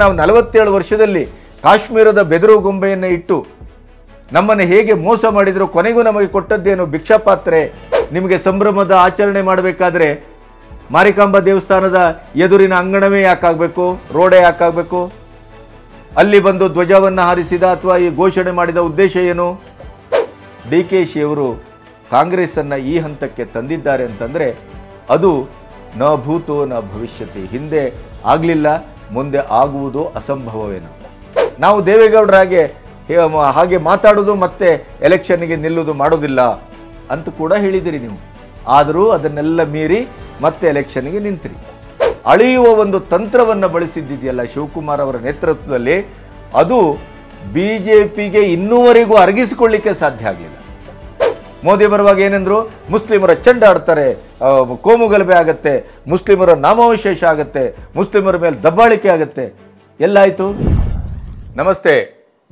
ನಾವು ನಲವತ್ತೇಳು ವರ್ಷದಲ್ಲಿ ಕಾಶ್ಮೀರದ ಬೆದರು ಗೊಂಬೆಯನ್ನು ಇಟ್ಟು ನಮ್ಮನ್ನು ಹೇಗೆ ಮೋಸ ಮಾಡಿದ್ರು ಕೊನೆಗೂ ನಮಗೆ ಕೊಟ್ಟದ್ದೇನು ಭಿಕ್ಷಾಪಾತ್ರೆ ನಿಮಗೆ ಸಂಭ್ರಮದ ಆಚರಣೆ ಮಾಡಬೇಕಾದ್ರೆ ಮಾರಿಕಾಂಬಾ ದೇವಸ್ಥಾನದ ಎದುರಿನ ಅಂಗಣವೇ ಯಾಕಾಗಬೇಕು ರೋಡೇ ಯಾಕಾಗಬೇಕು ಅಲ್ಲಿ ಬಂದು ಧ್ವಜವನ್ನು ಹಾರಿಸಿದ ಅಥವಾ ಈ ಘೋಷಣೆ ಮಾಡಿದ ಉದ್ದೇಶ ಏನು ಡಿ ಕೆ ಶಿಯವರು ಕಾಂಗ್ರೆಸ್ಸನ್ನು ಈ ಹಂತಕ್ಕೆ ತಂದಿದ್ದಾರೆ ಅಂತಂದರೆ ಅದು ನ ಭೂತೋ ನ ಭವಿಷ್ಯತಿ ಹಿಂದೆ ಆಗಲಿಲ್ಲ ಮುಂದೆ ಆಗುವುದು ಅಸಂಭವವೇನು ನಾವು ದೇವೇಗೌಡರಾಗೆ ಹಾಗೆ ಮಾತಾಡೋದು ಮತ್ತೆ ಎಲೆಕ್ಷನ್ಗೆ ನಿಲ್ಲುವುದು ಮಾಡೋದಿಲ್ಲ ಅಂತ ಕೂಡ ಹೇಳಿದಿರಿ ನೀವು ಆದರೂ ಅದನ್ನೆಲ್ಲ ಮೀರಿ ಮತ್ತೆ ಎಲೆಕ್ಷನ್ಗೆ ನಿಂತಿರಿ ಅಳಿಯುವ ಒಂದು ತಂತ್ರವನ್ನು ಬಳಸಿದ್ದಿದೆಯಲ್ಲ ಶಿವಕುಮಾರ್ ಅವರ ನೇತೃತ್ವದಲ್ಲಿ ಅದು ಬಿ ಜೆ ಪಿಗೆ ಇನ್ನೂವರೆಗೂ ಅರಗಿಸಿಕೊಳ್ಳಿಕ್ಕೆ ಸಾಧ್ಯ ಆಗಿಲ್ಲ ಮೋದಿ ಬರುವಾಗ ಏನಂದ್ರು ಮುಸ್ಲಿಮರ ಚಂಡಾಡ್ತಾರೆ ಕೋಮು ಗಲಭೆ ಆಗುತ್ತೆ ಮುಸ್ಲಿಮರ ನಾಮವಿಶೇಷ ಆಗುತ್ತೆ ಮುಸ್ಲಿಮರ ಮೇಲೆ ದಬ್ಬಾಳಿಕೆ ಆಗುತ್ತೆ ಎಲ್ಲಾಯಿತು ನಮಸ್ತೆ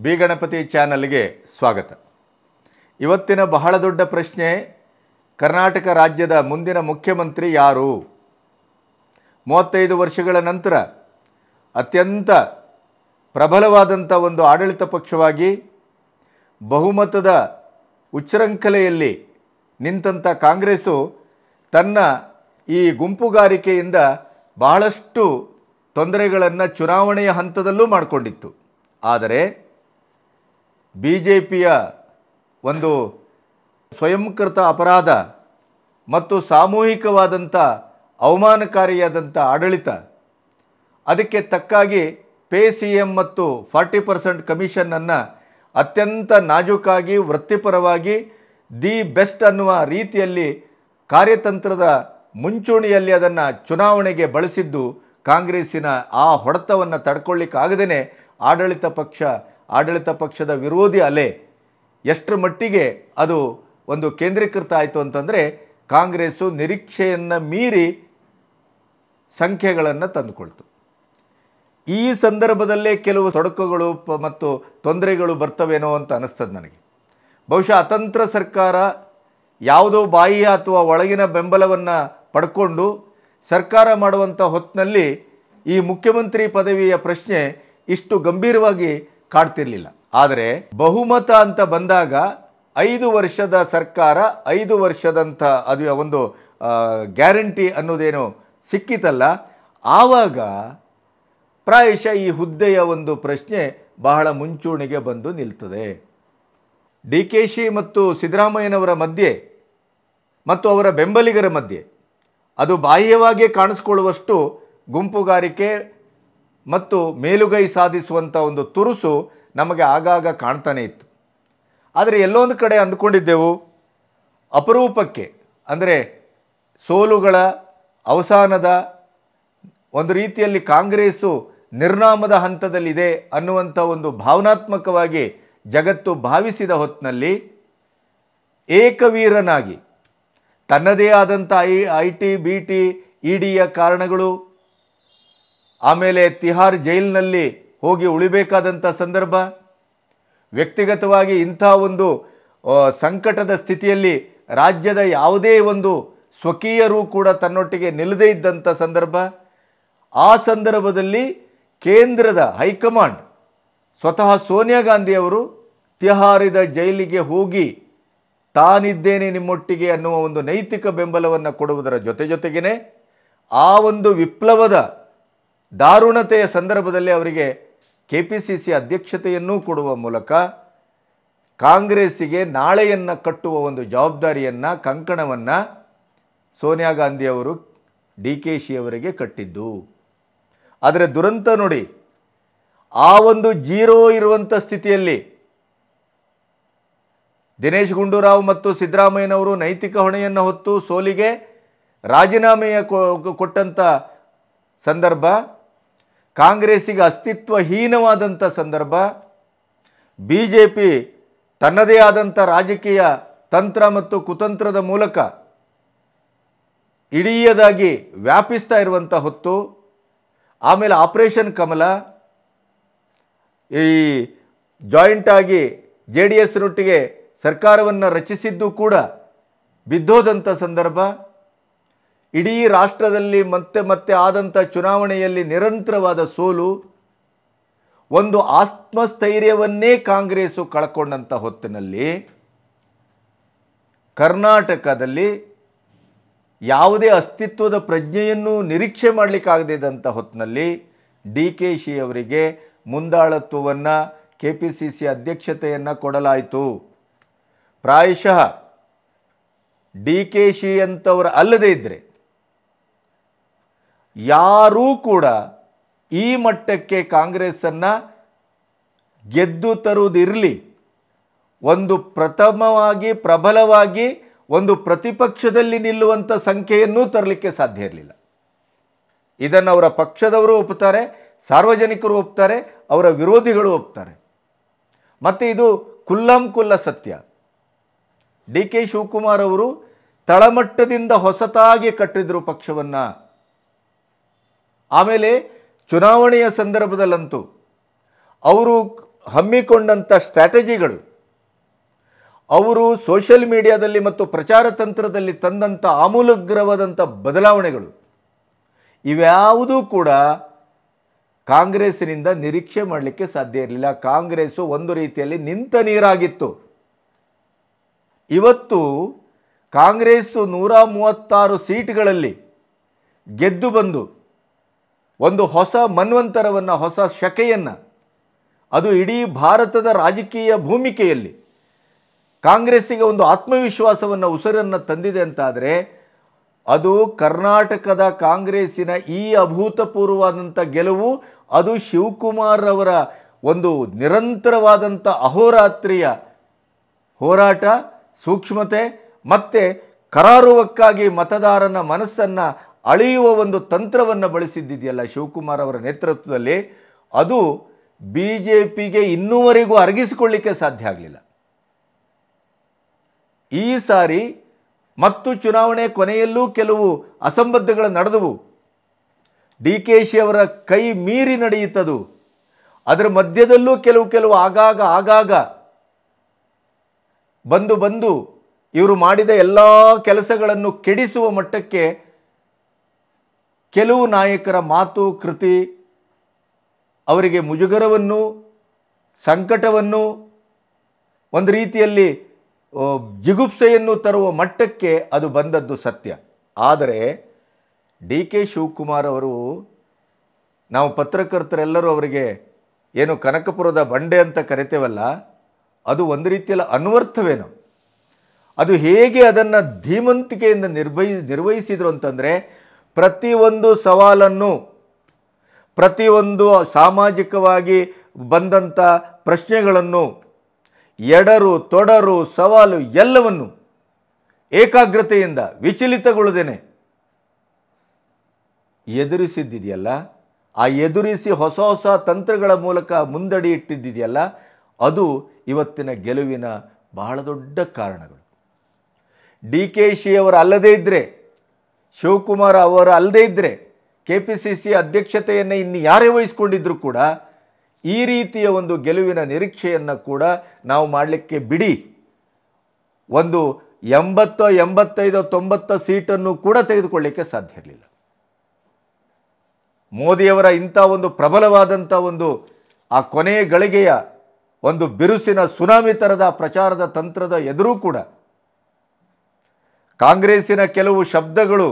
ಬಿ ಗಣಪತಿ ಚಾನಲ್ಗೆ ಸ್ವಾಗತ ಇವತ್ತಿನ ಬಹಳ ದೊಡ್ಡ ಪ್ರಶ್ನೆ ಕರ್ನಾಟಕ ರಾಜ್ಯದ ಮುಂದಿನ ಮುಖ್ಯಮಂತ್ರಿ ಯಾರು ಮೂವತ್ತೈದು ವರ್ಷಗಳ ನಂತರ ಅತ್ಯಂತ ಪ್ರಬಲವಾದಂಥ ಒಂದು ಆಡಳಿತ ಪಕ್ಷವಾಗಿ ಬಹುಮತದ ಉಚ್ಚರಂಕಲೆಯಲ್ಲಿ ನಿಂತಂಥ ಕಾಂಗ್ರೆಸ್ಸು ತನ್ನ ಈ ಗುಂಪುಗಾರಿಕೆಯಿಂದ ಬಹಳಷ್ಟು ತೊಂದರೆಗಳನ್ನು ಚುನಾವಣೆಯ ಹಂತದಲ್ಲೂ ಮಾಡಿಕೊಂಡಿತ್ತು ಆದರೆ ಬಿ ಜೆ ಪಿಯ ಒಂದು ಸ್ವಯಂಕೃತ ಅಪರಾಧ ಮತ್ತು ಸಾಮೂಹಿಕವಾದಂಥ ಅವಮಾನಕಾರಿಯಾದಂಥ ಆಡಳಿತ ಅದಕ್ಕೆ ತಕ್ಕಾಗಿ ಪೇ ಸಿ ಎಮ್ ಮತ್ತು ಫಾರ್ಟಿ ಪರ್ಸೆಂಟ್ ಕಮಿಷನನ್ನು ಅತ್ಯಂತ ನಾಜೂಕಾಗಿ ವೃತ್ತಿಪರವಾಗಿ ದಿ ಬೆಸ್ಟ್ ಅನ್ನುವ ರೀತಿಯಲ್ಲಿ ಕಾರ್ಯತಂತ್ರದ ಮುಂಚೂಣಿಯಲ್ಲಿ ಅದನ್ನು ಚುನಾವಣೆಗೆ ಬಳಸಿದ್ದು ಕಾಂಗ್ರೆಸ್ಸಿನ ಆ ಹೊಡೆತವನ್ನು ತಡ್ಕೊಳ್ಳಿಕ್ಕಾಗದೇ ಆಡಳಿತ ಪಕ್ಷ ಆಡಳಿತ ಪಕ್ಷದ ವಿರೋಧಿ ಅಲೆ ಎಷ್ಟರ ಮಟ್ಟಿಗೆ ಅದು ಒಂದು ಕೇಂದ್ರೀಕೃತ ಆಯಿತು ಅಂತಂದರೆ ಕಾಂಗ್ರೆಸ್ಸು ನಿರೀಕ್ಷೆಯನ್ನು ಮೀರಿ ಸಂಖ್ಯೆಗಳನ್ನು ತಂದುಕೊಳ್ತು ಈ ಸಂದರ್ಭದಲ್ಲೇ ಕೆಲವು ತೊಡಕುಗಳು ಮತ್ತು ತೊಂದರೆಗಳು ಬರ್ತವೇನೋ ಅಂತ ಅನ್ನಿಸ್ತದೆ ನನಗೆ ಬಹುಶಃ ಅತಂತ್ರ ಸರ್ಕಾರ ಯಾವುದೋ ಬಾಯಿಯ ಅಥವಾ ಒಳಗಿನ ಬೆಂಬಲವನ್ನು ಪಡ್ಕೊಂಡು ಸರ್ಕಾರ ಮಾಡುವಂಥ ಹೊತ್ತಿನಲ್ಲಿ ಈ ಮುಖ್ಯಮಂತ್ರಿ ಪದವಿಯ ಪ್ರಶ್ನೆ ಇಷ್ಟು ಗಂಭೀರವಾಗಿ ಕಾಡ್ತಿರ್ಲಿಲ್ಲ ಆದರೆ ಬಹುಮತ ಅಂತ ಬಂದಾಗ ಐದು ವರ್ಷದ ಸರ್ಕಾರ ಐದು ವರ್ಷದಂಥ ಅದು ಒಂದು ಗ್ಯಾರಂಟಿ ಅನ್ನೋದೇನು ಸಿಕ್ಕಿತಲ್ಲ ಆವಾಗ ಪ್ರಾಯಶಃ ಈ ಹುದ್ದೆಯ ಒಂದು ಪ್ರಶ್ನೆ ಬಹಳ ಮುಂಚೂಣಿಗೆ ಬಂದು ನಿಲ್ತದೆ ಡಿ ಕೆ ಶಿ ಮತ್ತು ಸಿದ್ದರಾಮಯ್ಯನವರ ಮಧ್ಯೆ ಮತ್ತು ಅವರ ಬೆಂಬಲಿಗರ ಮಧ್ಯೆ ಅದು ಬಾಹ್ಯವಾಗಿ ಕಾಣಿಸ್ಕೊಳ್ಳುವಷ್ಟು ಗುಂಪುಗಾರಿಕೆ ಮತ್ತು ಮೇಲುಗೈ ಸಾಧಿಸುವಂಥ ಒಂದು ತುರುಸು ನಮಗೆ ಆಗಾಗ ಕಾಣ್ತಾನೆ ಇತ್ತು ಆದರೆ ಎಲ್ಲೊಂದು ಕಡೆ ಅಂದ್ಕೊಂಡಿದ್ದೆವು ಅಪರೂಪಕ್ಕೆ ಅಂದರೆ ಸೋಲುಗಳ ಅವಸಾನದ ಒಂದು ರೀತಿಯಲ್ಲಿ ಕಾಂಗ್ರೆಸ್ಸು ನಿರ್ನಾಮದ ಹಂತದಲ್ಲಿದೆ ಅನ್ನುವಂಥ ಒಂದು ಭಾವನಾತ್ಮಕವಾಗಿ ಜಗತ್ತು ಭಾವಿಸಿದ ಹೊತ್ತಿನಲ್ಲಿ ಏಕವೀರನಾಗಿ ತನ್ನದೇ ಆದಂಥ I I T B T ಇ ಡಿಯ ಕಾರಣಗಳು ಆಮೇಲೆ ತಿಹಾರ್ ಜೈಲಿನಲ್ಲಿ ಹೋಗಿ ಉಳಿಬೇಕಾದಂಥ ಸಂದರ್ಭ ವ್ಯಕ್ತಿಗತವಾಗಿ ಇಂಥ ಒಂದು ಸಂಕಟದ ಸ್ಥಿತಿಯಲ್ಲಿ ರಾಜ್ಯದ ಯಾವುದೇ ಒಂದು ಸ್ವಕೀಯರೂ ಕೂಡ ತನ್ನೊಟ್ಟಿಗೆ ನಿಲ್ಲದೇ ಇದ್ದಂಥ ಸಂದರ್ಭ ಆ ಸಂದರ್ಭದಲ್ಲಿ ಕೇಂದ್ರದ ಹೈಕಮಾಂಡ್ ಸ್ವತಃ ಸೋನಿಯಾ ಗಾಂಧಿಯವರು ತಿಹಾರಿದ ಜೈಲಿಗೆ ಹೋಗಿ ತಾನಿದ್ದೇನೆ ನಿಮ್ಮೊಟ್ಟಿಗೆ ಅನ್ನುವ ಒಂದು ನೈತಿಕ ಬೆಂಬಲವನ್ನು ಕೊಡುವುದರ ಜೊತೆ ಜೊತೆಗೇನೆ ಆ ಒಂದು ವಿಪ್ಲವದ ದಾರುಣತೆಯ ಸಂದರ್ಭದಲ್ಲಿ ಅವರಿಗೆ ಕೆ ಪಿ ಸಿ ಸಿ ಅಧ್ಯಕ್ಷತೆಯನ್ನೂ ಕೊಡುವ ಮೂಲಕ ಕಾಂಗ್ರೆಸ್ಸಿಗೆ ನಾಳೆಯನ್ನು ಕಟ್ಟುವ ಒಂದು ಜವಾಬ್ದಾರಿಯನ್ನು ಕಂಕಣವನ್ನು ಸೋನಿಯಾ ಗಾಂಧಿಯವರು ಡಿ ಕೆ ಅವರಿಗೆ ಕಟ್ಟಿದ್ದು ಆದರೆ ದುರಂತ ನೋಡಿ ಆ ಒಂದು ಜೀರೋ ಇರುವಂಥ ಸ್ಥಿತಿಯಲ್ಲಿ ದಿನೇಶ್ ಗುಂಡೂರಾವ್ ಮತ್ತು ಸಿದ್ದರಾಮಯ್ಯನವರು ನೈತಿಕ ಹೊಣೆಯನ್ನು ಹೊತ್ತು ಸೋಲಿಗೆ ರಾಜೀನಾಮೆಯ ಕೊಟ್ಟಂಥ ಸಂದರ್ಭ ಕಾಂಗ್ರೆಸ್ಸಿಗೆ ಅಸ್ತಿತ್ವಹೀನವಾದಂಥ ಸಂದರ್ಭ ಬಿ ಜೆ ಪಿ ತನ್ನದೇ ಆದಂಥ ರಾಜಕೀಯ ತಂತ್ರ ಮತ್ತು ಕುತಂತ್ರದ ಮೂಲಕ ಇಡೀಯದಾಗಿ ವ್ಯಾಪಿಸ್ತಾ ಇರುವಂಥ ಹೊತ್ತು ಆಮೇಲೆ ಆಪರೇಷನ್ ಕಮಲ ಈ ಆಗಿ ಜೆ ಡಿ ಎಸ್ನೊಟ್ಟಿಗೆ ಸರ್ಕಾರವನ್ನು ರಚಿಸಿದ್ದು ಕೂಡ ಬಿದ್ದೋದಂಥ ಸಂದರ್ಭ ಇಡೀ ರಾಷ್ಟ್ರದಲ್ಲಿ ಮತ್ತೆ ಮತ್ತೆ ಆದಂಥ ಚುನಾವಣೆಯಲ್ಲಿ ನಿರಂತರವಾದ ಸೋಲು ಒಂದು ಆತ್ಮಸ್ಥೈರ್ಯವನ್ನೇ ಕಾಂಗ್ರೆಸ್ಸು ಕಳ್ಕೊಂಡಂಥ ಹೊತ್ತಿನಲ್ಲಿ ಕರ್ನಾಟಕದಲ್ಲಿ ಯಾವುದೇ ಅಸ್ತಿತ್ವದ ಪ್ರಜ್ಞೆಯನ್ನು ನಿರೀಕ್ಷೆ ಮಾಡಲಿಕ್ಕಾಗದಿದ್ದಂಥ ಹೊತ್ತಿನಲ್ಲಿ ಡಿ ಕೆ ಶಿ ಅವರಿಗೆ ಮುಂದಾಳತ್ವವನ್ನು ಕೆ ಪಿ ಸಿ ಸಿ ಅಧ್ಯಕ್ಷತೆಯನ್ನು ಕೊಡಲಾಯಿತು ಪ್ರಾಯಶಃ ಡಿ ಕೆ ಶಿ ಅಂತವರು ಅಲ್ಲದೇ ಇದ್ದರೆ ಯಾರೂ ಕೂಡ ಈ ಮಟ್ಟಕ್ಕೆ ಕಾಂಗ್ರೆಸ್ಸನ್ನು ಗೆದ್ದು ತರುವುದಿರಲಿ ಒಂದು ಪ್ರಥಮವಾಗಿ ಪ್ರಬಲವಾಗಿ ಒಂದು ಪ್ರತಿಪಕ್ಷದಲ್ಲಿ ನಿಲ್ಲುವಂಥ ಸಂಖ್ಯೆಯನ್ನೂ ತರಲಿಕ್ಕೆ ಸಾಧ್ಯ ಇರಲಿಲ್ಲ ಇದನ್ನು ಅವರ ಪಕ್ಷದವರು ಒಪ್ಪುತ್ತಾರೆ ಸಾರ್ವಜನಿಕರು ಒಪ್ತಾರೆ ಅವರ ವಿರೋಧಿಗಳು ಒಪ್ತಾರೆ ಮತ್ತು ಇದು ಕುಲ್ಲಂ ಕುಲ್ಲ ಸತ್ಯ ಡಿ ಕೆ ಶಿವಕುಮಾರ್ ಅವರು ತಳಮಟ್ಟದಿಂದ ಹೊಸತಾಗಿ ಕಟ್ಟಿದ್ರು ಪಕ್ಷವನ್ನು ಆಮೇಲೆ ಚುನಾವಣೆಯ ಸಂದರ್ಭದಲ್ಲಂತೂ ಅವರು ಹಮ್ಮಿಕೊಂಡಂಥ ಸ್ಟ್ರಾಟಜಿಗಳು ಅವರು ಸೋಷಿಯಲ್ ಮೀಡಿಯಾದಲ್ಲಿ ಮತ್ತು ಪ್ರಚಾರ ತಂತ್ರದಲ್ಲಿ ತಂದಂಥ ಆಮೂಲಗ್ರವಾದಂಥ ಬದಲಾವಣೆಗಳು ಇವ್ಯಾವುದೂ ಕೂಡ ಕಾಂಗ್ರೆಸ್ಸಿನಿಂದ ನಿರೀಕ್ಷೆ ಮಾಡಲಿಕ್ಕೆ ಸಾಧ್ಯ ಇರಲಿಲ್ಲ ಕಾಂಗ್ರೆಸ್ಸು ಒಂದು ರೀತಿಯಲ್ಲಿ ನಿಂತ ನೀರಾಗಿತ್ತು ಇವತ್ತು ಕಾಂಗ್ರೆಸ್ಸು ನೂರ ಮೂವತ್ತಾರು ಸೀಟ್ಗಳಲ್ಲಿ ಗೆದ್ದು ಬಂದು ಒಂದು ಹೊಸ ಮನ್ವಂತರವನ್ನು ಹೊಸ ಶಕೆಯನ್ನು ಅದು ಇಡೀ ಭಾರತದ ರಾಜಕೀಯ ಭೂಮಿಕೆಯಲ್ಲಿ ಕಾಂಗ್ರೆಸ್ಸಿಗೆ ಒಂದು ಆತ್ಮವಿಶ್ವಾಸವನ್ನು ಉಸಿರನ್ನು ತಂದಿದೆ ಅಂತಾದರೆ ಅದು ಕರ್ನಾಟಕದ ಕಾಂಗ್ರೆಸ್ಸಿನ ಈ ಅಭೂತಪೂರ್ವವಾದಂಥ ಗೆಲುವು ಅದು ಶಿವಕುಮಾರ್ ಅವರ ಒಂದು ನಿರಂತರವಾದಂಥ ಅಹೋರಾತ್ರಿಯ ಹೋರಾಟ ಸೂಕ್ಷ್ಮತೆ ಮತ್ತು ಕರಾರುವಕ್ಕಾಗಿ ಮತದಾರನ ಮನಸ್ಸನ್ನು ಅಳೆಯುವ ಒಂದು ತಂತ್ರವನ್ನು ಬಳಸಿದ್ದಿದೆಯಲ್ಲ ಶಿವಕುಮಾರ್ ಅವರ ನೇತೃತ್ವದಲ್ಲಿ ಅದು ಬಿ ಜೆ ಪಿಗೆ ಇನ್ನೂವರೆಗೂ ಅರಗಿಸಿಕೊಳ್ಳಿಕ್ಕೆ ಸಾಧ್ಯ ಆಗಲಿಲ್ಲ ಈ ಸಾರಿ ಮತ್ತು ಚುನಾವಣೆ ಕೊನೆಯಲ್ಲೂ ಕೆಲವು ಅಸಂಬದ್ಧಗಳು ನಡೆದವು ಡಿ ಕೆ ಅವರ ಕೈ ಮೀರಿ ನಡೆಯುತ್ತದು ಅದರ ಮಧ್ಯದಲ್ಲೂ ಕೆಲವು ಕೆಲವು ಆಗಾಗ ಆಗಾಗ ಬಂದು ಬಂದು ಇವರು ಮಾಡಿದ ಎಲ್ಲ ಕೆಲಸಗಳನ್ನು ಕೆಡಿಸುವ ಮಟ್ಟಕ್ಕೆ ಕೆಲವು ನಾಯಕರ ಮಾತು ಕೃತಿ ಅವರಿಗೆ ಮುಜುಗರವನ್ನು ಸಂಕಟವನ್ನು ಒಂದು ರೀತಿಯಲ್ಲಿ ಜಿಗುಪ್ಸೆಯನ್ನು ತರುವ ಮಟ್ಟಕ್ಕೆ ಅದು ಬಂದದ್ದು ಸತ್ಯ ಆದರೆ ಡಿ ಕೆ ಶಿವಕುಮಾರ್ ಅವರು ನಾವು ಪತ್ರಕರ್ತರೆಲ್ಲರೂ ಅವರಿಗೆ ಏನು ಕನಕಪುರದ ಬಂಡೆ ಅಂತ ಕರಿತೇವಲ್ಲ ಅದು ಒಂದು ರೀತಿಯಲ್ಲಿ ಅನ್ವರ್ಥವೇನು ಅದು ಹೇಗೆ ಅದನ್ನು ಧೀಮಂತಿಕೆಯಿಂದ ನಿರ್ವಹಿ ನಿರ್ವಹಿಸಿದರು ಅಂತಂದರೆ ಪ್ರತಿಯೊಂದು ಸವಾಲನ್ನು ಪ್ರತಿಯೊಂದು ಸಾಮಾಜಿಕವಾಗಿ ಬಂದಂಥ ಪ್ರಶ್ನೆಗಳನ್ನು ಎಡರು ತೊಡರು ಸವಾಲು ಎಲ್ಲವನ್ನು ಏಕಾಗ್ರತೆಯಿಂದ ವಿಚಲಿತಗೊಳ್ಳದೇನೆ ಎದುರಿಸಿದ್ದಿದೆಯಲ್ಲ ಆ ಎದುರಿಸಿ ಹೊಸ ಹೊಸ ತಂತ್ರಗಳ ಮೂಲಕ ಮುಂದಡಿ ಇಟ್ಟಿದ್ದಿದೆಯಲ್ಲ ಅದು ಇವತ್ತಿನ ಗೆಲುವಿನ ಬಹಳ ದೊಡ್ಡ ಕಾರಣಗಳು ಡಿ ಕೆ ಶಿಯವರು ಅಲ್ಲದೇ ಇದ್ದರೆ ಶಿವಕುಮಾರ್ ಅವರು ಅಲ್ಲದೇ ಇದ್ದರೆ ಕೆ ಪಿ ಸಿ ಸಿ ಅಧ್ಯಕ್ಷತೆಯನ್ನು ಇನ್ನು ಯಾರೇ ವಹಿಸ್ಕೊಂಡಿದ್ದರೂ ಕೂಡ ಈ ರೀತಿಯ ಒಂದು ಗೆಲುವಿನ ನಿರೀಕ್ಷೆಯನ್ನು ಕೂಡ ನಾವು ಮಾಡಲಿಕ್ಕೆ ಬಿಡಿ ಒಂದು ಎಂಬತ್ತೋ ಎಂಬತ್ತೈದು ತೊಂಬತ್ತ ಸೀಟನ್ನು ಕೂಡ ತೆಗೆದುಕೊಳ್ಳಿಕ್ಕೆ ಸಾಧ್ಯ ಇರಲಿಲ್ಲ ಮೋದಿಯವರ ಇಂಥ ಒಂದು ಪ್ರಬಲವಾದಂಥ ಒಂದು ಆ ಕೊನೆಯ ಗಳಿಗೆಯ ಒಂದು ಬಿರುಸಿನ ಸುನಾಮಿ ಥರದ ಪ್ರಚಾರದ ತಂತ್ರದ ಎದುರೂ ಕೂಡ ಕಾಂಗ್ರೆಸ್ಸಿನ ಕೆಲವು ಶಬ್ದಗಳು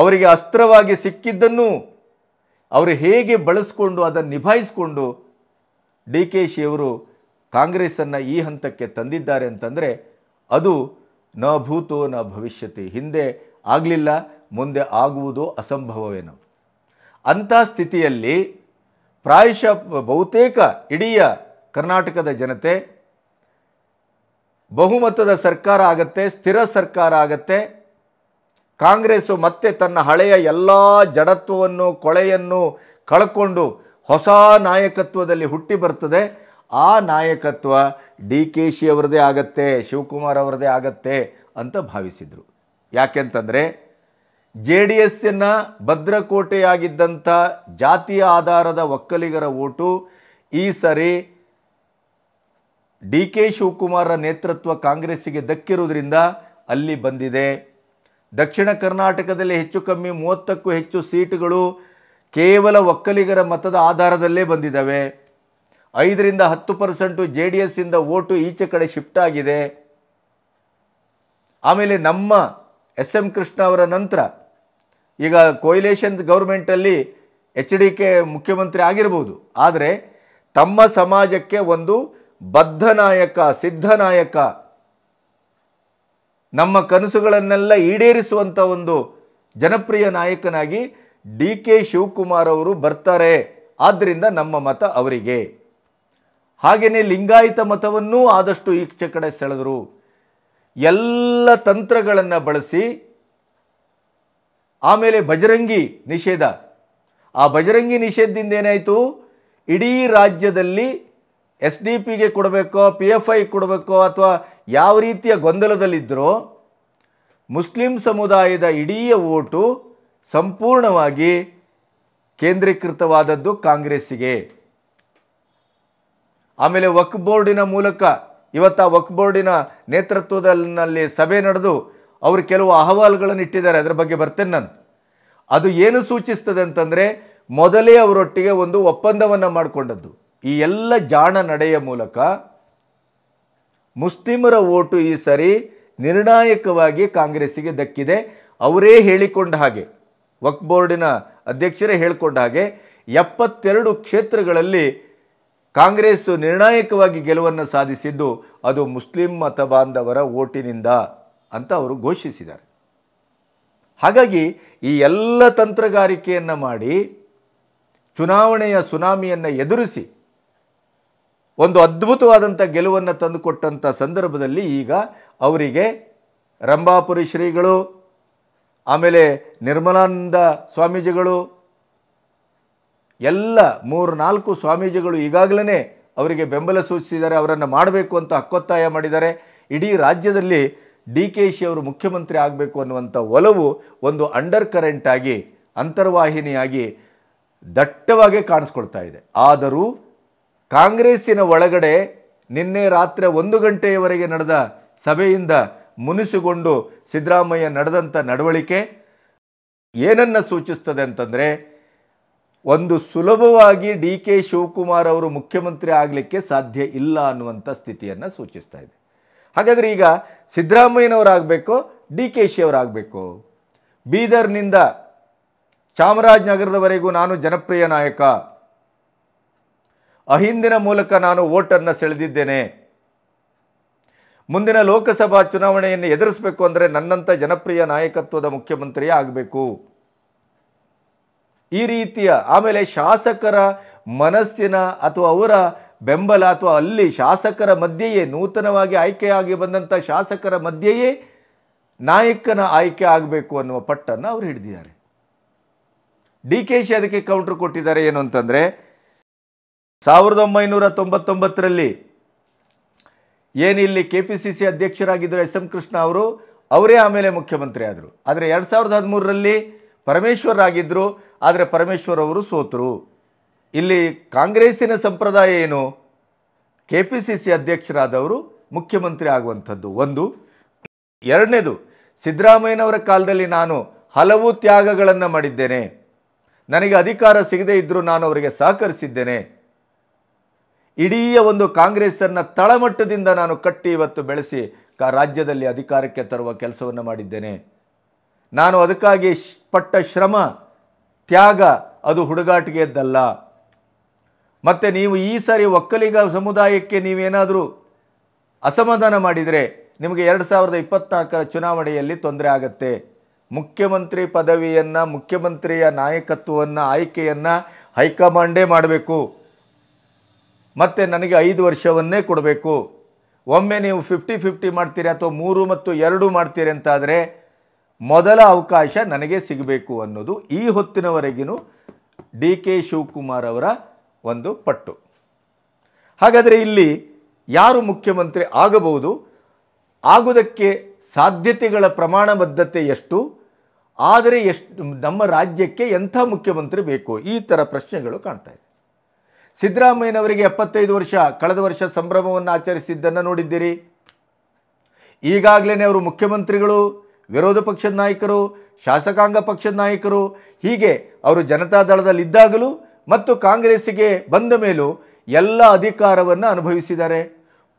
ಅವರಿಗೆ ಅಸ್ತ್ರವಾಗಿ ಸಿಕ್ಕಿದ್ದನ್ನು ಅವರು ಹೇಗೆ ಬಳಸ್ಕೊಂಡು ಅದನ್ನು ನಿಭಾಯಿಸಿಕೊಂಡು ಡಿ ಕೆ ಶಿಯವರು ಕಾಂಗ್ರೆಸ್ಸನ್ನು ಈ ಹಂತಕ್ಕೆ ತಂದಿದ್ದಾರೆ ಅಂತಂದರೆ ಅದು ನ ಭೂತೋ ನ ಭವಿಷ್ಯತಿ ಹಿಂದೆ ಆಗಲಿಲ್ಲ ಮುಂದೆ ಆಗುವುದು ಅಸಂಭವವೇನು ಅಂಥ ಸ್ಥಿತಿಯಲ್ಲಿ ಪ್ರಾಯಶಃ ಬಹುತೇಕ ಇಡೀ ಕರ್ನಾಟಕದ ಜನತೆ ಬಹುಮತದ ಸರ್ಕಾರ ಆಗತ್ತೆ ಸ್ಥಿರ ಸರ್ಕಾರ ಆಗತ್ತೆ ಕಾಂಗ್ರೆಸ್ಸು ಮತ್ತೆ ತನ್ನ ಹಳೆಯ ಎಲ್ಲ ಜಡತ್ವವನ್ನು ಕೊಳೆಯನ್ನು ಕಳ್ಕೊಂಡು ಹೊಸ ನಾಯಕತ್ವದಲ್ಲಿ ಹುಟ್ಟಿ ಬರ್ತದೆ ಆ ನಾಯಕತ್ವ ಡಿ ಕೆ ಶಿ ಅವರದೇ ಆಗತ್ತೆ ಶಿವಕುಮಾರ್ ಅವರದೇ ಆಗತ್ತೆ ಅಂತ ಭಾವಿಸಿದರು ಯಾಕೆಂತಂದರೆ ಜೆ ಡಿ ಎಸ್ಸಿನ ಭದ್ರಕೋಟೆಯಾಗಿದ್ದಂಥ ಜಾತಿಯ ಆಧಾರದ ಒಕ್ಕಲಿಗರ ಓಟು ಈ ಸರಿ ಡಿ ಕೆ ಶಿವಕುಮಾರ ನೇತೃತ್ವ ಕಾಂಗ್ರೆಸ್ಸಿಗೆ ದಕ್ಕಿರುವುದರಿಂದ ಅಲ್ಲಿ ಬಂದಿದೆ ದಕ್ಷಿಣ ಕರ್ನಾಟಕದಲ್ಲಿ ಹೆಚ್ಚು ಕಮ್ಮಿ ಮೂವತ್ತಕ್ಕೂ ಹೆಚ್ಚು ಸೀಟುಗಳು ಕೇವಲ ಒಕ್ಕಲಿಗರ ಮತದ ಆಧಾರದಲ್ಲೇ ಬಂದಿದ್ದಾವೆ ಐದರಿಂದ ಹತ್ತು ಪರ್ಸೆಂಟು ಜೆ ಡಿ ಎಸ್ಸಿಂದ ಓಟು ಈಚೆ ಕಡೆ ಶಿಫ್ಟ್ ಆಗಿದೆ ಆಮೇಲೆ ನಮ್ಮ ಎಸ್ ಎಂ ಕೃಷ್ಣ ಅವರ ನಂತರ ಈಗ ಕೊಯ್ಲೇಷನ್ ಗೌರ್ಮೆಂಟಲ್ಲಿ ಎಚ್ ಡಿ ಕೆ ಮುಖ್ಯಮಂತ್ರಿ ಆಗಿರ್ಬೋದು ಆದರೆ ತಮ್ಮ ಸಮಾಜಕ್ಕೆ ಒಂದು ಬದ್ಧ ನಾಯಕ ಸಿದ್ಧ ನಾಯಕ ನಮ್ಮ ಕನಸುಗಳನ್ನೆಲ್ಲ ಈಡೇರಿಸುವಂಥ ಒಂದು ಜನಪ್ರಿಯ ನಾಯಕನಾಗಿ ಡಿ ಕೆ ಶಿವಕುಮಾರ್ ಅವರು ಬರ್ತಾರೆ ಆದ್ದರಿಂದ ನಮ್ಮ ಮತ ಅವರಿಗೆ ಹಾಗೆಯೇ ಲಿಂಗಾಯತ ಮತವನ್ನೂ ಆದಷ್ಟು ಈಚೆ ಕಡೆ ಸೆಳೆದರು ಎಲ್ಲ ತಂತ್ರಗಳನ್ನು ಬಳಸಿ ಆಮೇಲೆ ಭಜರಂಗಿ ನಿಷೇಧ ಆ ಭಜರಂಗಿ ನಿಷೇಧದಿಂದ ಏನಾಯಿತು ಇಡೀ ರಾಜ್ಯದಲ್ಲಿ ಎಸ್ ಡಿ ಪಿಗೆ ಕೊಡಬೇಕೋ ಪಿ ಎಫ್ ಐ ಕೊಡಬೇಕೋ ಅಥವಾ ಯಾವ ರೀತಿಯ ಗೊಂದಲದಲ್ಲಿದ್ದರೋ ಮುಸ್ಲಿಂ ಸಮುದಾಯದ ಇಡೀ ಓಟು ಸಂಪೂರ್ಣವಾಗಿ ಕೇಂದ್ರೀಕೃತವಾದದ್ದು ಕಾಂಗ್ರೆಸ್ಸಿಗೆ ಆಮೇಲೆ ವಕ್ ಬೋರ್ಡಿನ ಮೂಲಕ ಇವತ್ತು ಆ ವಕ್ ಬೋರ್ಡಿನ ನೇತೃತ್ವದಲ್ಲಿ ಸಭೆ ನಡೆದು ಅವರು ಕೆಲವು ಅಹವಾಲುಗಳನ್ನು ಇಟ್ಟಿದ್ದಾರೆ ಅದರ ಬಗ್ಗೆ ಬರ್ತೇನೆ ನಾನು ಅದು ಏನು ಸೂಚಿಸ್ತದೆ ಅಂತಂದರೆ ಮೊದಲೇ ಅವರೊಟ್ಟಿಗೆ ಒಂದು ಒಪ್ಪಂದವನ್ನು ಮಾಡಿಕೊಂಡದ್ದು ಈ ಎಲ್ಲ ಜಾಣ ನಡೆಯ ಮೂಲಕ ಮುಸ್ಲಿಮರ ಓಟು ಈ ಸರಿ ನಿರ್ಣಾಯಕವಾಗಿ ಕಾಂಗ್ರೆಸ್ಸಿಗೆ ದಕ್ಕಿದೆ ಅವರೇ ಹೇಳಿಕೊಂಡ ಹಾಗೆ ವಕ್ ಬೋರ್ಡಿನ ಅಧ್ಯಕ್ಷರೇ ಹೇಳಿಕೊಂಡ ಹಾಗೆ ಎಪ್ಪತ್ತೆರಡು ಕ್ಷೇತ್ರಗಳಲ್ಲಿ ಕಾಂಗ್ರೆಸ್ ನಿರ್ಣಾಯಕವಾಗಿ ಗೆಲುವನ್ನು ಸಾಧಿಸಿದ್ದು ಅದು ಮುಸ್ಲಿಂ ಮತ ಬಾಂಧವರ ಓಟಿನಿಂದ ಅಂತ ಅವರು ಘೋಷಿಸಿದ್ದಾರೆ ಹಾಗಾಗಿ ಈ ಎಲ್ಲ ತಂತ್ರಗಾರಿಕೆಯನ್ನು ಮಾಡಿ ಚುನಾವಣೆಯ ಸುನಾಮಿಯನ್ನು ಎದುರಿಸಿ ಒಂದು ಅದ್ಭುತವಾದಂಥ ಗೆಲುವನ್ನು ತಂದುಕೊಟ್ಟಂಥ ಸಂದರ್ಭದಲ್ಲಿ ಈಗ ಅವರಿಗೆ ರಂಭಾಪುರಿ ಶ್ರೀಗಳು ಆಮೇಲೆ ನಿರ್ಮಲಾನಂದ ಸ್ವಾಮೀಜಿಗಳು ಎಲ್ಲ ಮೂರು ನಾಲ್ಕು ಸ್ವಾಮೀಜಿಗಳು ಈಗಾಗಲೇ ಅವರಿಗೆ ಬೆಂಬಲ ಸೂಚಿಸಿದ್ದಾರೆ ಅವರನ್ನು ಮಾಡಬೇಕು ಅಂತ ಹಕ್ಕೊತ್ತಾಯ ಮಾಡಿದ್ದಾರೆ ಇಡೀ ರಾಜ್ಯದಲ್ಲಿ ಡಿ ಕೆ ಶಿ ಅವರು ಮುಖ್ಯಮಂತ್ರಿ ಆಗಬೇಕು ಅನ್ನುವಂಥ ಒಲವು ಒಂದು ಅಂಡರ್ ಕರೆಂಟಾಗಿ ಅಂತರ್ವಾಹಿನಿಯಾಗಿ ದಟ್ಟವಾಗಿ ಕಾಣಿಸ್ಕೊಳ್ತಾ ಇದೆ ಆದರೂ ಕಾಂಗ್ರೆಸ್ಸಿನ ಒಳಗಡೆ ನಿನ್ನೆ ರಾತ್ರಿ ಒಂದು ಗಂಟೆಯವರೆಗೆ ನಡೆದ ಸಭೆಯಿಂದ ಮುನಿಸಿಕೊಂಡು ಸಿದ್ದರಾಮಯ್ಯ ನಡೆದಂಥ ನಡವಳಿಕೆ ಏನನ್ನು ಸೂಚಿಸ್ತದೆ ಅಂತಂದರೆ ಒಂದು ಸುಲಭವಾಗಿ ಡಿ ಕೆ ಶಿವಕುಮಾರ್ ಅವರು ಮುಖ್ಯಮಂತ್ರಿ ಆಗಲಿಕ್ಕೆ ಸಾಧ್ಯ ಇಲ್ಲ ಅನ್ನುವಂಥ ಸ್ಥಿತಿಯನ್ನು ಸೂಚಿಸ್ತಾ ಇದೆ ಹಾಗಾದರೆ ಈಗ ಸಿದ್ದರಾಮಯ್ಯನವರಾಗಬೇಕು ಡಿ ಕೆ ಶಿ ಅವರಾಗಬೇಕು ಬೀದರ್ನಿಂದ ಚಾಮರಾಜನಗರದವರೆಗೂ ನಾನು ಜನಪ್ರಿಯ ನಾಯಕ ಅಹಿಂದಿನ ಮೂಲಕ ನಾನು ವೋಟನ್ನು ಸೆಳೆದಿದ್ದೇನೆ ಮುಂದಿನ ಲೋಕಸಭಾ ಚುನಾವಣೆಯನ್ನು ಎದುರಿಸಬೇಕು ಅಂದರೆ ನನ್ನಂಥ ಜನಪ್ರಿಯ ನಾಯಕತ್ವದ ಮುಖ್ಯಮಂತ್ರಿ ಆಗಬೇಕು ಈ ರೀತಿಯ ಆಮೇಲೆ ಶಾಸಕರ ಮನಸ್ಸಿನ ಅಥವಾ ಅವರ ಬೆಂಬಲ ಅಥವಾ ಅಲ್ಲಿ ಶಾಸಕರ ಮಧ್ಯೆಯೇ ನೂತನವಾಗಿ ಆಯ್ಕೆಯಾಗಿ ಬಂದಂಥ ಶಾಸಕರ ಮಧ್ಯೆಯೇ ನಾಯಕನ ಆಯ್ಕೆ ಆಗಬೇಕು ಅನ್ನುವ ಪಟ್ಟನ್ನು ಅವರು ಹಿಡಿದಿದ್ದಾರೆ ಡಿ ಕೆ ಶಿ ಅದಕ್ಕೆ ಕೌಂಟ್ರ್ ಕೊಟ್ಟಿದ್ದಾರೆ ಏನು ಅಂತಂದರೆ ಸಾವಿರದ ಒಂಬೈನೂರ ತೊಂಬತ್ತೊಂಬತ್ತರಲ್ಲಿ ಏನಿಲ್ಲಿ ಕೆ ಪಿ ಸಿ ಸಿ ಅಧ್ಯಕ್ಷರಾಗಿದ್ದರು ಎಸ್ ಎಂ ಕೃಷ್ಣ ಅವರು ಅವರೇ ಆಮೇಲೆ ಮುಖ್ಯಮಂತ್ರಿ ಆದರು ಆದರೆ ಎರಡು ಸಾವಿರದ ಹದಿಮೂರರಲ್ಲಿ ಪರಮೇಶ್ವರಾಗಿದ್ದರು ಆದರೆ ಪರಮೇಶ್ವರ್ ಅವರು ಸೋತರು ಇಲ್ಲಿ ಕಾಂಗ್ರೆಸ್ಸಿನ ಸಂಪ್ರದಾಯ ಏನು ಕೆ ಪಿ ಸಿ ಸಿ ಅಧ್ಯಕ್ಷರಾದವರು ಮುಖ್ಯಮಂತ್ರಿ ಆಗುವಂಥದ್ದು ಒಂದು ಎರಡನೇದು ಸಿದ್ದರಾಮಯ್ಯನವರ ಕಾಲದಲ್ಲಿ ನಾನು ಹಲವು ತ್ಯಾಗಗಳನ್ನು ಮಾಡಿದ್ದೇನೆ ನನಗೆ ಅಧಿಕಾರ ಸಿಗದೇ ಇದ್ದರೂ ನಾನು ಅವರಿಗೆ ಸಹಕರಿಸಿದ್ದೇನೆ ಇಡೀ ಒಂದು ಕಾಂಗ್ರೆಸ್ಸನ್ನು ತಳಮಟ್ಟದಿಂದ ನಾನು ಕಟ್ಟಿ ಇವತ್ತು ಬೆಳೆಸಿ ರಾಜ್ಯದಲ್ಲಿ ಅಧಿಕಾರಕ್ಕೆ ತರುವ ಕೆಲಸವನ್ನು ಮಾಡಿದ್ದೇನೆ ನಾನು ಅದಕ್ಕಾಗಿ ಪಟ್ಟ ಶ್ರಮ ತ್ಯಾಗ ಅದು ಹುಡುಗಾಟಿಗೆದ್ದಲ್ಲ ಮತ್ತು ನೀವು ಈ ಸಾರಿ ಒಕ್ಕಲಿಗ ಸಮುದಾಯಕ್ಕೆ ನೀವೇನಾದರೂ ಅಸಮಾಧಾನ ಮಾಡಿದರೆ ನಿಮಗೆ ಎರಡು ಸಾವಿರದ ಇಪ್ಪತ್ನಾಲ್ಕರ ಚುನಾವಣೆಯಲ್ಲಿ ತೊಂದರೆ ಆಗತ್ತೆ ಮುಖ್ಯಮಂತ್ರಿ ಪದವಿಯನ್ನು ಮುಖ್ಯಮಂತ್ರಿಯ ನಾಯಕತ್ವವನ್ನು ಆಯ್ಕೆಯನ್ನು ಹೈಕಮಾಂಡೇ ಮಾಡಬೇಕು ಮತ್ತು ನನಗೆ ಐದು ವರ್ಷವನ್ನೇ ಕೊಡಬೇಕು ಒಮ್ಮೆ ನೀವು ಫಿಫ್ಟಿ ಫಿಫ್ಟಿ ಮಾಡ್ತೀರಿ ಅಥವಾ ಮೂರು ಮತ್ತು ಎರಡು ಮಾಡ್ತೀರಿ ಅಂತಾದರೆ ಮೊದಲ ಅವಕಾಶ ನನಗೆ ಸಿಗಬೇಕು ಅನ್ನೋದು ಈ ಹೊತ್ತಿನವರೆಗಿನೂ ಡಿ ಕೆ ಶಿವಕುಮಾರ್ ಅವರ ಒಂದು ಪಟ್ಟು ಹಾಗಾದರೆ ಇಲ್ಲಿ ಯಾರು ಮುಖ್ಯಮಂತ್ರಿ ಆಗಬಹುದು ಆಗುವುದಕ್ಕೆ ಸಾಧ್ಯತೆಗಳ ಪ್ರಮಾಣಬದ್ಧತೆ ಎಷ್ಟು ಆದರೆ ಎಷ್ಟು ನಮ್ಮ ರಾಜ್ಯಕ್ಕೆ ಎಂಥ ಮುಖ್ಯಮಂತ್ರಿ ಬೇಕು ಈ ಥರ ಪ್ರಶ್ನೆಗಳು ಕಾಣ್ತಾ ಇದೆ ಸಿದ್ದರಾಮಯ್ಯನವರಿಗೆ ಎಪ್ಪತ್ತೈದು ವರ್ಷ ಕಳೆದ ವರ್ಷ ಸಂಭ್ರಮವನ್ನು ಆಚರಿಸಿದ್ದನ್ನು ನೋಡಿದ್ದೀರಿ ಈಗಾಗಲೇ ಅವರು ಮುಖ್ಯಮಂತ್ರಿಗಳು ವಿರೋಧ ಪಕ್ಷದ ನಾಯಕರು ಶಾಸಕಾಂಗ ಪಕ್ಷದ ನಾಯಕರು ಹೀಗೆ ಅವರು ಜನತಾದಳದಲ್ಲಿದ್ದಾಗಲೂ ಮತ್ತು ಕಾಂಗ್ರೆಸ್ಸಿಗೆ ಬಂದ ಮೇಲೂ ಎಲ್ಲ ಅಧಿಕಾರವನ್ನು ಅನುಭವಿಸಿದ್ದಾರೆ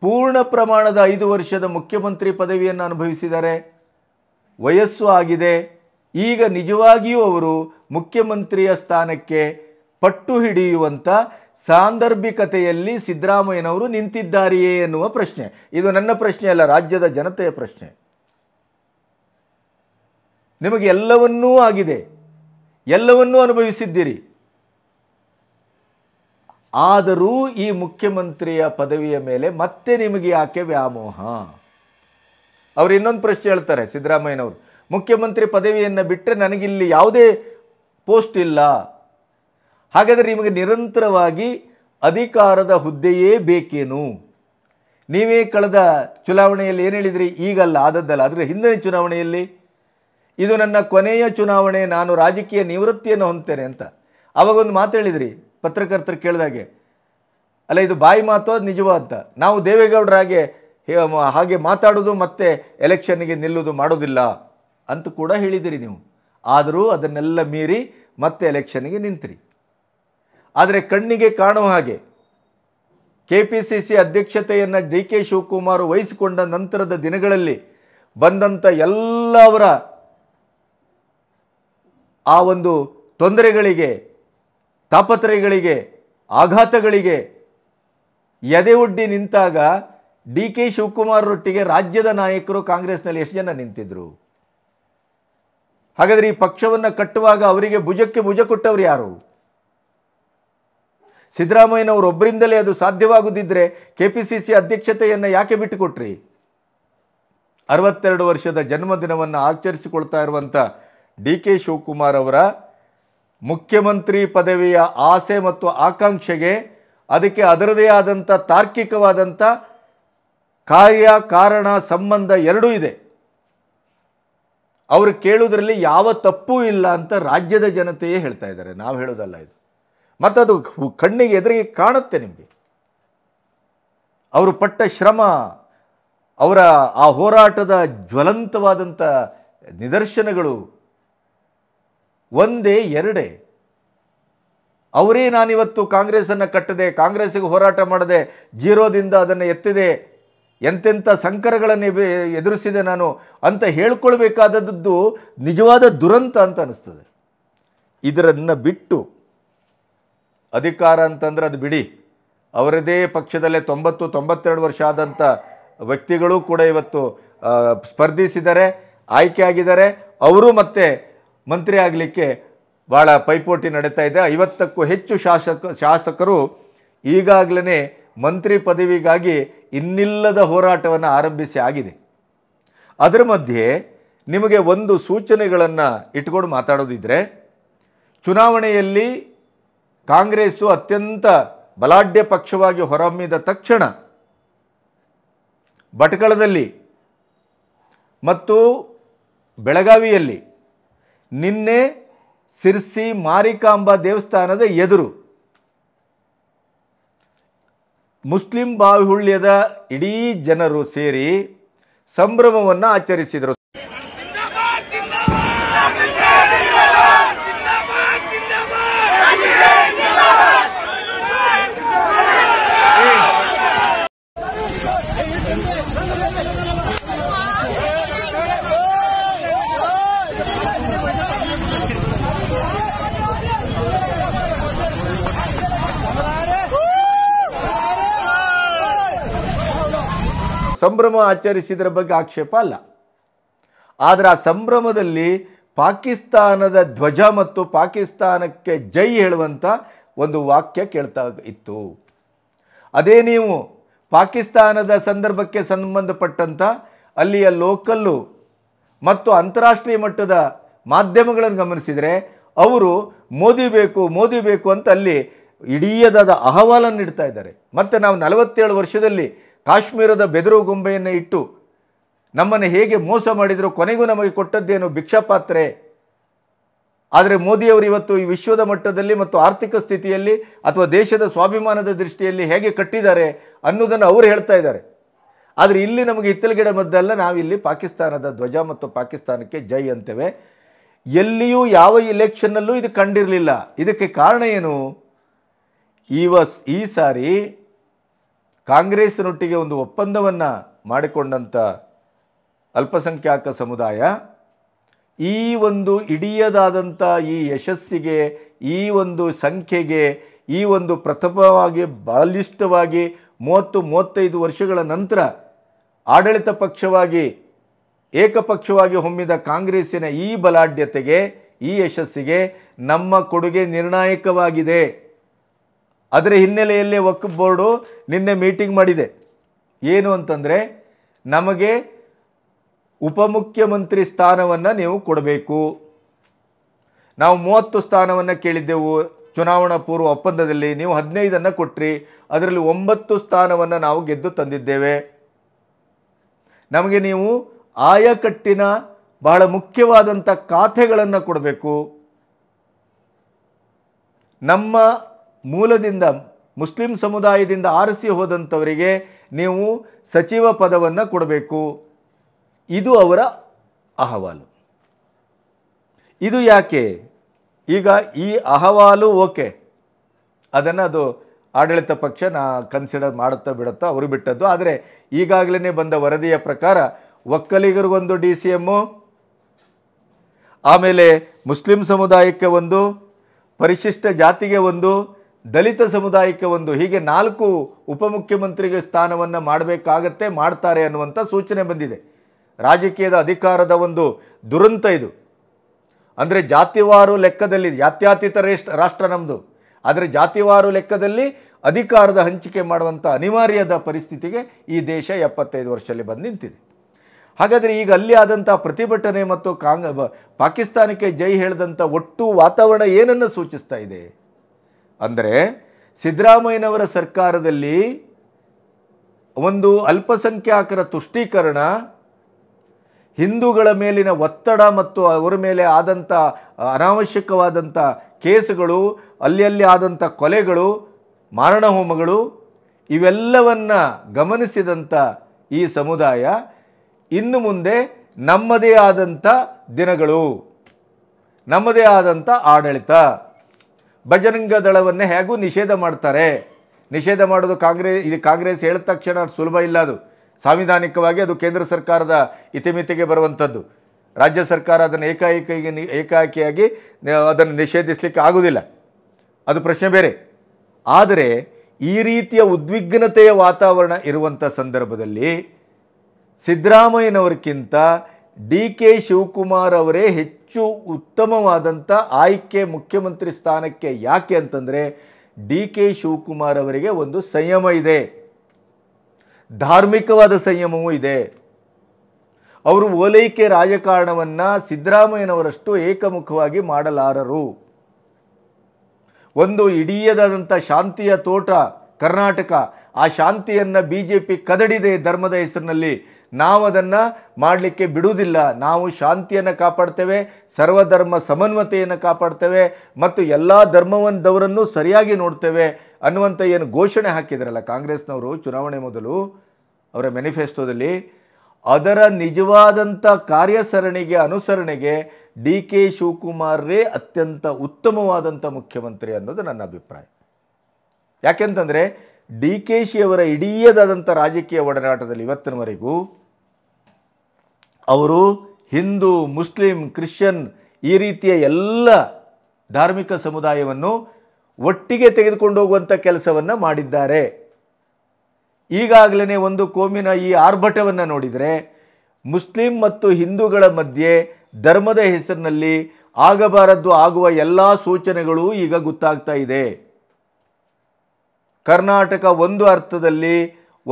ಪೂರ್ಣ ಪ್ರಮಾಣದ ಐದು ವರ್ಷದ ಮುಖ್ಯಮಂತ್ರಿ ಪದವಿಯನ್ನು ಅನುಭವಿಸಿದ್ದಾರೆ ವಯಸ್ಸು ಆಗಿದೆ ಈಗ ನಿಜವಾಗಿಯೂ ಅವರು ಮುಖ್ಯಮಂತ್ರಿಯ ಸ್ಥಾನಕ್ಕೆ ಪಟ್ಟು ಹಿಡಿಯುವಂಥ ಸಾಂದರ್ಭಿಕತೆಯಲ್ಲಿ ಸಿದ್ದರಾಮಯ್ಯನವರು ನಿಂತಿದ್ದಾರೆಯೇ ಎನ್ನುವ ಪ್ರಶ್ನೆ ಇದು ನನ್ನ ಪ್ರಶ್ನೆ ಅಲ್ಲ ರಾಜ್ಯದ ಜನತೆಯ ಪ್ರಶ್ನೆ ನಿಮಗೆ ಎಲ್ಲವನ್ನೂ ಆಗಿದೆ ಎಲ್ಲವನ್ನೂ ಅನುಭವಿಸಿದ್ದೀರಿ ಆದರೂ ಈ ಮುಖ್ಯಮಂತ್ರಿಯ ಪದವಿಯ ಮೇಲೆ ಮತ್ತೆ ನಿಮಗೆ ಯಾಕೆ ವ್ಯಾಮೋಹ ಅವರು ಇನ್ನೊಂದು ಪ್ರಶ್ನೆ ಹೇಳ್ತಾರೆ ಸಿದ್ದರಾಮಯ್ಯನವರು ಮುಖ್ಯಮಂತ್ರಿ ಪದವಿಯನ್ನು ಬಿಟ್ಟರೆ ನನಗಿಲ್ಲಿ ಯಾವುದೇ ಪೋಸ್ಟ್ ಇಲ್ಲ ಹಾಗಾದರೆ ನಿಮಗೆ ನಿರಂತರವಾಗಿ ಅಧಿಕಾರದ ಹುದ್ದೆಯೇ ಬೇಕೇನು ನೀವೇ ಕಳೆದ ಚುನಾವಣೆಯಲ್ಲಿ ಏನು ಹೇಳಿದ್ರಿ ಈಗಲ್ಲ ಆದದ್ದಲ್ಲ ಆದರೆ ಹಿಂದಿನ ಚುನಾವಣೆಯಲ್ಲಿ ಇದು ನನ್ನ ಕೊನೆಯ ಚುನಾವಣೆ ನಾನು ರಾಜಕೀಯ ನಿವೃತ್ತಿಯನ್ನು ಹೊಂದ್ತೇನೆ ಅಂತ ಆವಾಗೊಂದು ಮಾತು ಹೇಳಿದ್ರಿ ಪತ್ರಕರ್ತರು ಕೇಳಿದಾಗೆ ಅಲ್ಲ ಇದು ಬಾಯಿ ಮಾತು ಅದು ಅಂತ ನಾವು ದೇವೇಗೌಡರ ಹಾಗೆ ಮಾತಾಡೋದು ಮತ್ತೆ ಎಲೆಕ್ಷನ್ಗೆ ನಿಲ್ಲೋದು ಮಾಡೋದಿಲ್ಲ ಅಂತ ಕೂಡ ಹೇಳಿದಿರಿ ನೀವು ಆದರೂ ಅದನ್ನೆಲ್ಲ ಮೀರಿ ಮತ್ತೆ ಎಲೆಕ್ಷನ್ಗೆ ನಿಂತಿರಿ ಆದರೆ ಕಣ್ಣಿಗೆ ಕಾಣುವ ಹಾಗೆ ಕೆ ಪಿ ಸಿ ಸಿ ಅಧ್ಯಕ್ಷತೆಯನ್ನು ಡಿ ಕೆ ಶಿವಕುಮಾರ್ ವಹಿಸಿಕೊಂಡ ನಂತರದ ದಿನಗಳಲ್ಲಿ ಬಂದಂಥ ಎಲ್ಲವರ ಆ ಒಂದು ತೊಂದರೆಗಳಿಗೆ ತಾಪತ್ರೆಗಳಿಗೆ ಆಘಾತಗಳಿಗೆ ಎದೆ ಒಡ್ಡಿ ನಿಂತಾಗ ಡಿ ಕೆ ಶಿವಕುಮಾರರೊಟ್ಟಿಗೆ ರಾಜ್ಯದ ನಾಯಕರು ಕಾಂಗ್ರೆಸ್ನಲ್ಲಿ ಎಷ್ಟು ಜನ ನಿಂತಿದ್ರು ಹಾಗಾದರೆ ಈ ಪಕ್ಷವನ್ನು ಕಟ್ಟುವಾಗ ಅವರಿಗೆ ಭುಜಕ್ಕೆ ಭುಜ ಕೊಟ್ಟವರು ಯಾರು ಒಬ್ಬರಿಂದಲೇ ಅದು ಸಾಧ್ಯವಾಗುದಿದ್ದರೆ ಕೆ ಪಿ ಸಿ ಸಿ ಅಧ್ಯಕ್ಷತೆಯನ್ನು ಯಾಕೆ ಬಿಟ್ಟುಕೊಟ್ರಿ ಅರವತ್ತೆರಡು ವರ್ಷದ ಜನ್ಮದಿನವನ್ನು ಆಚರಿಸಿಕೊಳ್ತಾ ಇರುವಂಥ ಡಿ ಕೆ ಶಿವಕುಮಾರ್ ಅವರ ಮುಖ್ಯಮಂತ್ರಿ ಪದವಿಯ ಆಸೆ ಮತ್ತು ಆಕಾಂಕ್ಷೆಗೆ ಅದಕ್ಕೆ ಅದರದೇ ಆದಂಥ ತಾರ್ಕಿಕವಾದಂಥ ಕಾರ್ಯ ಕಾರಣ ಸಂಬಂಧ ಎರಡೂ ಇದೆ ಅವರು ಕೇಳುವುದರಲ್ಲಿ ಯಾವ ತಪ್ಪೂ ಇಲ್ಲ ಅಂತ ರಾಜ್ಯದ ಜನತೆಯೇ ಹೇಳ್ತಾ ಇದ್ದಾರೆ ನಾವು ಹೇಳೋದಲ್ಲ ಇದು ಅದು ಕಣ್ಣಿಗೆ ಎದುರಿಗೆ ಕಾಣುತ್ತೆ ನಿಮಗೆ ಅವರು ಪಟ್ಟ ಶ್ರಮ ಅವರ ಆ ಹೋರಾಟದ ಜ್ವಲಂತವಾದಂಥ ನಿದರ್ಶನಗಳು ಒಂದೇ ಎರಡೇ ಅವರೇ ನಾನಿವತ್ತು ಕಾಂಗ್ರೆಸ್ಸನ್ನು ಕಟ್ಟದೆ ಕಾಂಗ್ರೆಸ್ಸಿಗೆ ಹೋರಾಟ ಮಾಡದೆ ಜೀರೋದಿಂದ ಅದನ್ನು ಎತ್ತಿದೆ ಎಂತೆಂಥ ಸಂಕರಗಳನ್ನು ಎದುರಿಸಿದೆ ನಾನು ಅಂತ ಹೇಳ್ಕೊಳ್ಬೇಕಾದದ್ದು ನಿಜವಾದ ದುರಂತ ಅಂತ ಅನ್ನಿಸ್ತದೆ ಇದರನ್ನು ಬಿಟ್ಟು ಅಧಿಕಾರ ಅಂತಂದ್ರೆ ಅದು ಬಿಡಿ ಅವರದೇ ಪಕ್ಷದಲ್ಲೇ ತೊಂಬತ್ತು ತೊಂಬತ್ತೆರಡು ವರ್ಷ ಆದಂಥ ವ್ಯಕ್ತಿಗಳು ಕೂಡ ಇವತ್ತು ಸ್ಪರ್ಧಿಸಿದ್ದಾರೆ ಆಯ್ಕೆ ಆಗಿದ್ದಾರೆ ಅವರು ಮತ್ತೆ ಮಂತ್ರಿ ಆಗಲಿಕ್ಕೆ ಭಾಳ ಪೈಪೋಟಿ ನಡೀತಾ ಇದೆ ಐವತ್ತಕ್ಕೂ ಹೆಚ್ಚು ಶಾಸಕ ಶಾಸಕರು ಈಗಾಗಲೇ ಮಂತ್ರಿ ಪದವಿಗಾಗಿ ಇನ್ನಿಲ್ಲದ ಹೋರಾಟವನ್ನು ಆರಂಭಿಸಿ ಆಗಿದೆ ಅದರ ಮಧ್ಯೆ ನಿಮಗೆ ಒಂದು ಸೂಚನೆಗಳನ್ನು ಇಟ್ಕೊಂಡು ಮಾತಾಡೋದಿದ್ದರೆ ಚುನಾವಣೆಯಲ್ಲಿ ಕಾಂಗ್ರೆಸ್ಸು ಅತ್ಯಂತ ಬಲಾಢ್ಯ ಪಕ್ಷವಾಗಿ ಹೊರಹೊಮ್ಮಿದ ತಕ್ಷಣ ಭಟ್ಕಳದಲ್ಲಿ ಮತ್ತು ಬೆಳಗಾವಿಯಲ್ಲಿ ನಿನ್ನೆ ಸಿರ್ಸಿ ಮಾರಿಕಾಂಬಾ ದೇವಸ್ಥಾನದ ಎದುರು ಮುಸ್ಲಿಂ ಬಾವಿಹುಳ್ಯದ ಇಡೀ ಜನರು ಸೇರಿ ಸಂಭ್ರಮವನ್ನು ಆಚರಿಸಿದರು ಸಂಭ್ರಮ ಆಚರಿಸಿದರ ಬಗ್ಗೆ ಆಕ್ಷೇಪ ಅಲ್ಲ ಆದರೆ ಆ ಸಂಭ್ರಮದಲ್ಲಿ ಪಾಕಿಸ್ತಾನದ ಧ್ವಜ ಮತ್ತು ಪಾಕಿಸ್ತಾನಕ್ಕೆ ಜೈ ಹೇಳುವಂಥ ಒಂದು ವಾಕ್ಯ ಕೇಳ್ತಾ ಇತ್ತು ಅದೇ ನೀವು ಪಾಕಿಸ್ತಾನದ ಸಂದರ್ಭಕ್ಕೆ ಸಂಬಂಧಪಟ್ಟಂಥ ಅಲ್ಲಿಯ ಲೋಕಲ್ಲು ಮತ್ತು ಅಂತಾರಾಷ್ಟ್ರೀಯ ಮಟ್ಟದ ಮಾಧ್ಯಮಗಳನ್ನು ಗಮನಿಸಿದರೆ ಅವರು ಮೋದಿ ಬೇಕು ಮೋದಿ ಬೇಕು ಅಂತ ಅಲ್ಲಿ ಇಡೀದಾದ ಅಹವಾಲನ್ನು ನೀಡ್ತಾ ಇದ್ದಾರೆ ಮತ್ತು ನಾವು ನಲವತ್ತೇಳು ವರ್ಷದಲ್ಲಿ ಕಾಶ್ಮೀರದ ಬೆದರು ಗೊಂಬೆಯನ್ನು ಇಟ್ಟು ನಮ್ಮನ್ನು ಹೇಗೆ ಮೋಸ ಮಾಡಿದರು ಕೊನೆಗೂ ನಮಗೆ ಕೊಟ್ಟದ್ದೇನು ಭಿಕ್ಷಾಪಾತ್ರೆ ಆದರೆ ಮೋದಿಯವರು ಇವತ್ತು ಈ ವಿಶ್ವದ ಮಟ್ಟದಲ್ಲಿ ಮತ್ತು ಆರ್ಥಿಕ ಸ್ಥಿತಿಯಲ್ಲಿ ಅಥವಾ ದೇಶದ ಸ್ವಾಭಿಮಾನದ ದೃಷ್ಟಿಯಲ್ಲಿ ಹೇಗೆ ಕಟ್ಟಿದ್ದಾರೆ ಅನ್ನೋದನ್ನು ಅವರು ಹೇಳ್ತಾ ಇದ್ದಾರೆ ಆದರೆ ಇಲ್ಲಿ ನಮಗೆ ಹಿತ್ತಲಗಿಡ ಮದ್ದಲ್ಲ ನಾವಿಲ್ಲಿ ಪಾಕಿಸ್ತಾನದ ಧ್ವಜ ಮತ್ತು ಪಾಕಿಸ್ತಾನಕ್ಕೆ ಜೈ ಅಂತೇವೆ ಎಲ್ಲಿಯೂ ಯಾವ ಇಲೆಕ್ಷನ್ನಲ್ಲೂ ಇದು ಕಂಡಿರಲಿಲ್ಲ ಇದಕ್ಕೆ ಕಾರಣ ಏನು ಈ ಸಾರಿ ಕಾಂಗ್ರೆಸ್ನೊಟ್ಟಿಗೆ ಒಂದು ಒಪ್ಪಂದವನ್ನು ಮಾಡಿಕೊಂಡಂಥ ಅಲ್ಪಸಂಖ್ಯಾತ ಸಮುದಾಯ ಈ ಒಂದು ಇಡಿಯದಾದಂಥ ಈ ಯಶಸ್ಸಿಗೆ ಈ ಒಂದು ಸಂಖ್ಯೆಗೆ ಈ ಒಂದು ಪ್ರಥಮವಾಗಿ ಬಲಿಷ್ಠವಾಗಿ ಮೂವತ್ತು ಮೂವತ್ತೈದು ವರ್ಷಗಳ ನಂತರ ಆಡಳಿತ ಪಕ್ಷವಾಗಿ ಏಕಪಕ್ಷವಾಗಿ ಹೊಮ್ಮಿದ ಕಾಂಗ್ರೆಸ್ಸಿನ ಈ ಬಲಾಢ್ಯತೆಗೆ ಈ ಯಶಸ್ಸಿಗೆ ನಮ್ಮ ಕೊಡುಗೆ ನಿರ್ಣಾಯಕವಾಗಿದೆ ಅದರ ಹಿನ್ನೆಲೆಯಲ್ಲಿ ವಕ್ಫ್ ಬೋರ್ಡು ನಿನ್ನೆ ಮೀಟಿಂಗ್ ಮಾಡಿದೆ ಏನು ಅಂತಂದರೆ ನಮಗೆ ಉಪಮುಖ್ಯಮಂತ್ರಿ ಸ್ಥಾನವನ್ನು ನೀವು ಕೊಡಬೇಕು ನಾವು ಮೂವತ್ತು ಸ್ಥಾನವನ್ನು ಕೇಳಿದ್ದೆವು ಚುನಾವಣಾ ಪೂರ್ವ ಒಪ್ಪಂದದಲ್ಲಿ ನೀವು ಹದಿನೈದನ್ನು ಕೊಟ್ಟ್ರಿ ಅದರಲ್ಲಿ ಒಂಬತ್ತು ಸ್ಥಾನವನ್ನು ನಾವು ಗೆದ್ದು ತಂದಿದ್ದೇವೆ ನಮಗೆ ನೀವು ಆಯಕಟ್ಟಿನ ಬಹಳ ಮುಖ್ಯವಾದಂಥ ಖಾತೆಗಳನ್ನು ಕೊಡಬೇಕು ನಮ್ಮ ಮೂಲದಿಂದ ಮುಸ್ಲಿಂ ಸಮುದಾಯದಿಂದ ಆರಿಸಿ ಹೋದಂಥವರಿಗೆ ನೀವು ಸಚಿವ ಪದವನ್ನು ಕೊಡಬೇಕು ಇದು ಅವರ ಅಹವಾಲು ಇದು ಯಾಕೆ ಈಗ ಈ ಅಹವಾಲು ಓಕೆ ಅದನ್ನು ಅದು ಆಡಳಿತ ಪಕ್ಷ ನಾ ಕನ್ಸಿಡರ್ ಮಾಡುತ್ತಾ ಬಿಡುತ್ತೋ ಅವರು ಬಿಟ್ಟದ್ದು ಆದರೆ ಈಗಾಗಲೇ ಬಂದ ವರದಿಯ ಪ್ರಕಾರ ಒಕ್ಕಲಿಗರಿಗೊಂದು ಡಿ ಸಿ ಎಮ್ಮು ಆಮೇಲೆ ಮುಸ್ಲಿಂ ಸಮುದಾಯಕ್ಕೆ ಒಂದು ಪರಿಶಿಷ್ಟ ಜಾತಿಗೆ ಒಂದು ದಲಿತ ಸಮುದಾಯಕ್ಕೆ ಒಂದು ಹೀಗೆ ನಾಲ್ಕು ಉಪಮುಖ್ಯಮಂತ್ರಿಗಳ ಸ್ಥಾನವನ್ನು ಮಾಡಬೇಕಾಗತ್ತೆ ಮಾಡ್ತಾರೆ ಅನ್ನುವಂಥ ಸೂಚನೆ ಬಂದಿದೆ ರಾಜಕೀಯದ ಅಧಿಕಾರದ ಒಂದು ದುರಂತ ಇದು ಅಂದರೆ ಜಾತಿವಾರು ಲೆಕ್ಕದಲ್ಲಿ ಜಾತ್ಯಾತೀತ ರೇಷ್ ರಾಷ್ಟ್ರ ನಮ್ಮದು ಆದರೆ ಜಾತಿವಾರು ಲೆಕ್ಕದಲ್ಲಿ ಅಧಿಕಾರದ ಹಂಚಿಕೆ ಮಾಡುವಂಥ ಅನಿವಾರ್ಯದ ಪರಿಸ್ಥಿತಿಗೆ ಈ ದೇಶ ಎಪ್ಪತ್ತೈದು ವರ್ಷದಲ್ಲಿ ಬಂದು ನಿಂತಿದೆ ಹಾಗಾದರೆ ಈಗ ಅಲ್ಲಿ ಆದಂಥ ಪ್ರತಿಭಟನೆ ಮತ್ತು ಕಾಂಗ್ ಪಾಕಿಸ್ತಾನಕ್ಕೆ ಜೈ ಹೇಳಿದಂಥ ಒಟ್ಟು ವಾತಾವರಣ ಏನನ್ನು ಸೂಚಿಸ್ತಾ ಇದೆ ಅಂದರೆ ಸಿದ್ದರಾಮಯ್ಯನವರ ಸರ್ಕಾರದಲ್ಲಿ ಒಂದು ಅಲ್ಪಸಂಖ್ಯಾತರ ತುಷ್ಟೀಕರಣ ಹಿಂದೂಗಳ ಮೇಲಿನ ಒತ್ತಡ ಮತ್ತು ಅವರ ಮೇಲೆ ಆದಂಥ ಅನಾವಶ್ಯಕವಾದಂಥ ಕೇಸುಗಳು ಅಲ್ಲಿ ಆದಂಥ ಕೊಲೆಗಳು ಮಾರಣಹೋಮಗಳು ಇವೆಲ್ಲವನ್ನು ಗಮನಿಸಿದಂಥ ಈ ಸಮುದಾಯ ಇನ್ನು ಮುಂದೆ ನಮ್ಮದೇ ಆದಂಥ ದಿನಗಳು ನಮ್ಮದೇ ಆದಂಥ ಆಡಳಿತ ಬಜರಂಗ ದಳವನ್ನೇ ಹೇಗೂ ನಿಷೇಧ ಮಾಡ್ತಾರೆ ನಿಷೇಧ ಮಾಡೋದು ಕಾಂಗ್ರೆಸ್ ಇದು ಕಾಂಗ್ರೆಸ್ ಹೇಳಿದ ತಕ್ಷಣ ಸುಲಭ ಇಲ್ಲ ಅದು ಸಾಂವಿಧಾನಿಕವಾಗಿ ಅದು ಕೇಂದ್ರ ಸರ್ಕಾರದ ಇತಿಮಿತಿಗೆ ಬರುವಂಥದ್ದು ರಾಜ್ಯ ಸರ್ಕಾರ ಅದನ್ನು ಏಕಾಏಕಿಗೆ ಏಕಾಏಕಿಯಾಗಿ ಅದನ್ನು ನಿಷೇಧಿಸಲಿಕ್ಕೆ ಆಗೋದಿಲ್ಲ ಅದು ಪ್ರಶ್ನೆ ಬೇರೆ ಆದರೆ ಈ ರೀತಿಯ ಉದ್ವಿಗ್ನತೆಯ ವಾತಾವರಣ ಇರುವಂಥ ಸಂದರ್ಭದಲ್ಲಿ ಸಿದ್ದರಾಮಯ್ಯನವ್ರಿಗಿಂತ ಡಿ ಕೆ ಶಿವಕುಮಾರ್ ಅವರೇ ಹೆಚ್ಚು ಉತ್ತಮವಾದಂಥ ಆಯ್ಕೆ ಮುಖ್ಯಮಂತ್ರಿ ಸ್ಥಾನಕ್ಕೆ ಯಾಕೆ ಅಂತಂದರೆ ಡಿ ಕೆ ಶಿವಕುಮಾರ್ ಅವರಿಗೆ ಒಂದು ಸಂಯಮ ಇದೆ ಧಾರ್ಮಿಕವಾದ ಸಂಯಮವೂ ಇದೆ ಅವರು ಓಲೈಕೆ ರಾಜಕಾರಣವನ್ನು ಸಿದ್ದರಾಮಯ್ಯನವರಷ್ಟು ಏಕಮುಖವಾಗಿ ಮಾಡಲಾರರು ಒಂದು ಇಡೀಯದಾದಂಥ ಶಾಂತಿಯ ತೋಟ ಕರ್ನಾಟಕ ಆ ಶಾಂತಿಯನ್ನು ಬಿ ಜೆ ಪಿ ಕದಡಿದೆ ಧರ್ಮದ ಹೆಸರಿನಲ್ಲಿ ನಾವು ಅದನ್ನು ಮಾಡಲಿಕ್ಕೆ ಬಿಡುವುದಿಲ್ಲ ನಾವು ಶಾಂತಿಯನ್ನು ಕಾಪಾಡ್ತೇವೆ ಸರ್ವಧರ್ಮ ಸಮನ್ವತೆಯನ್ನು ಕಾಪಾಡ್ತೇವೆ ಮತ್ತು ಎಲ್ಲ ಧರ್ಮವಂತವರನ್ನು ಸರಿಯಾಗಿ ನೋಡ್ತೇವೆ ಅನ್ನುವಂಥ ಏನು ಘೋಷಣೆ ಹಾಕಿದ್ರಲ್ಲ ಕಾಂಗ್ರೆಸ್ನವರು ಚುನಾವಣೆ ಮೊದಲು ಅವರ ಮ್ಯಾನಿಫೆಸ್ಟೋದಲ್ಲಿ ಅದರ ನಿಜವಾದಂಥ ಕಾರ್ಯಸರಣಿಗೆ ಅನುಸರಣೆಗೆ ಡಿ ಕೆ ಶಿವಕುಮಾರ್ರೇ ಅತ್ಯಂತ ಉತ್ತಮವಾದಂಥ ಮುಖ್ಯಮಂತ್ರಿ ಅನ್ನೋದು ನನ್ನ ಅಭಿಪ್ರಾಯ ಯಾಕೆಂತಂದರೆ ಡಿ ಕೆ ಶಿಯವರ ಇಡೀದಾದಂಥ ರಾಜಕೀಯ ಒಡನಾಟದಲ್ಲಿ ಇವತ್ತಿನವರೆಗೂ ಅವರು ಹಿಂದೂ ಮುಸ್ಲಿಂ ಕ್ರಿಶ್ಚಿಯನ್ ಈ ರೀತಿಯ ಎಲ್ಲ ಧಾರ್ಮಿಕ ಸಮುದಾಯವನ್ನು ಒಟ್ಟಿಗೆ ತೆಗೆದುಕೊಂಡು ಹೋಗುವಂಥ ಕೆಲಸವನ್ನು ಮಾಡಿದ್ದಾರೆ ಈಗಾಗಲೇ ಒಂದು ಕೋಮಿನ ಈ ಆರ್ಭಟವನ್ನು ನೋಡಿದರೆ ಮುಸ್ಲಿಂ ಮತ್ತು ಹಿಂದೂಗಳ ಮಧ್ಯೆ ಧರ್ಮದ ಹೆಸರಿನಲ್ಲಿ ಆಗಬಾರದ್ದು ಆಗುವ ಎಲ್ಲ ಸೂಚನೆಗಳು ಈಗ ಗೊತ್ತಾಗ್ತಾ ಇದೆ ಕರ್ನಾಟಕ ಒಂದು ಅರ್ಥದಲ್ಲಿ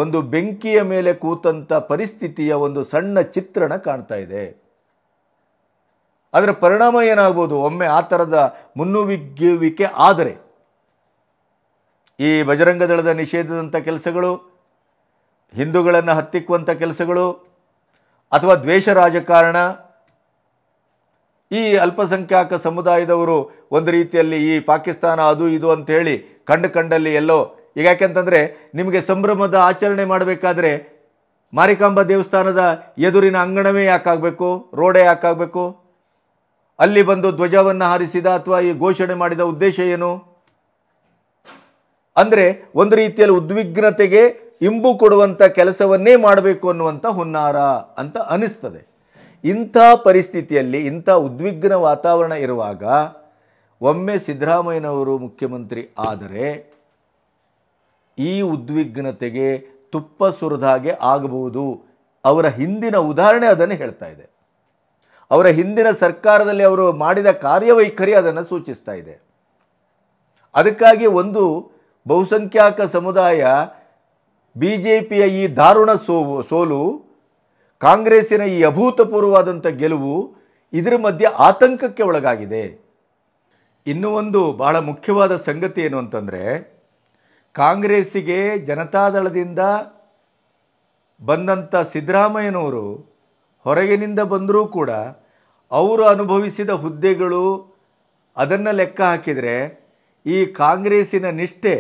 ಒಂದು ಬೆಂಕಿಯ ಮೇಲೆ ಕೂತಂಥ ಪರಿಸ್ಥಿತಿಯ ಒಂದು ಸಣ್ಣ ಚಿತ್ರಣ ಕಾಣ್ತಾ ಇದೆ ಅದರ ಪರಿಣಾಮ ಏನಾಗ್ಬೋದು ಒಮ್ಮೆ ಆ ಥರದ ಮುನ್ನುಗ್ಗುವಿಕೆ ಆದರೆ ಈ ಬಜರಂಗದಳದ ನಿಷೇಧದಂಥ ಕೆಲಸಗಳು ಹಿಂದೂಗಳನ್ನು ಹತ್ತಿಕ್ಕುವಂಥ ಕೆಲಸಗಳು ಅಥವಾ ದ್ವೇಷ ರಾಜಕಾರಣ ಈ ಅಲ್ಪಸಂಖ್ಯಾತ ಸಮುದಾಯದವರು ಒಂದು ರೀತಿಯಲ್ಲಿ ಈ ಪಾಕಿಸ್ತಾನ ಅದು ಇದು ಅಂತೇಳಿ ಕಂಡು ಕಂಡಲ್ಲಿ ಎಲ್ಲೋ ಈಗ ಯಾಕೆಂತಂದರೆ ನಿಮಗೆ ಸಂಭ್ರಮದ ಆಚರಣೆ ಮಾಡಬೇಕಾದ್ರೆ ಮಾರಿಕಾಂಬ ದೇವಸ್ಥಾನದ ಎದುರಿನ ಅಂಗಣವೇ ಯಾಕಾಗಬೇಕು ರೋಡೇ ಯಾಕಾಗಬೇಕು ಅಲ್ಲಿ ಬಂದು ಧ್ವಜವನ್ನು ಹಾರಿಸಿದ ಅಥವಾ ಈ ಘೋಷಣೆ ಮಾಡಿದ ಉದ್ದೇಶ ಏನು ಅಂದರೆ ಒಂದು ರೀತಿಯಲ್ಲಿ ಉದ್ವಿಗ್ನತೆಗೆ ಇಂಬು ಕೊಡುವಂಥ ಕೆಲಸವನ್ನೇ ಮಾಡಬೇಕು ಅನ್ನುವಂಥ ಹುನ್ನಾರ ಅಂತ ಅನಿಸ್ತದೆ ಇಂಥ ಪರಿಸ್ಥಿತಿಯಲ್ಲಿ ಇಂಥ ಉದ್ವಿಗ್ನ ವಾತಾವರಣ ಇರುವಾಗ ಒಮ್ಮೆ ಸಿದ್ದರಾಮಯ್ಯನವರು ಮುಖ್ಯಮಂತ್ರಿ ಆದರೆ ಈ ಉದ್ವಿಗ್ನತೆಗೆ ತುಪ್ಪ ಹಾಗೆ ಆಗಬಹುದು ಅವರ ಹಿಂದಿನ ಉದಾಹರಣೆ ಅದನ್ನು ಹೇಳ್ತಾ ಇದೆ ಅವರ ಹಿಂದಿನ ಸರ್ಕಾರದಲ್ಲಿ ಅವರು ಮಾಡಿದ ಕಾರ್ಯವೈಖರಿ ಅದನ್ನು ಸೂಚಿಸ್ತಾ ಇದೆ ಅದಕ್ಕಾಗಿ ಒಂದು ಬಹುಸಂಖ್ಯಾತ ಸಮುದಾಯ ಬಿ ಜೆ ಪಿಯ ಈ ದಾರುಣ ಸೋವು ಸೋಲು ಕಾಂಗ್ರೆಸ್ಸಿನ ಈ ಅಭೂತಪೂರ್ವವಾದಂಥ ಗೆಲುವು ಇದರ ಮಧ್ಯೆ ಆತಂಕಕ್ಕೆ ಒಳಗಾಗಿದೆ ಇನ್ನೂ ಒಂದು ಬಹಳ ಮುಖ್ಯವಾದ ಸಂಗತಿ ಏನು ಅಂತಂದರೆ ಕಾಂಗ್ರೆಸ್ಸಿಗೆ ಜನತಾದಳದಿಂದ ಬಂದಂಥ ಸಿದ್ದರಾಮಯ್ಯನವರು ಹೊರಗಿನಿಂದ ಬಂದರೂ ಕೂಡ ಅವರು ಅನುಭವಿಸಿದ ಹುದ್ದೆಗಳು ಅದನ್ನು ಲೆಕ್ಕ ಹಾಕಿದರೆ ಈ ಕಾಂಗ್ರೆಸ್ಸಿನ ನಿಷ್ಠೆ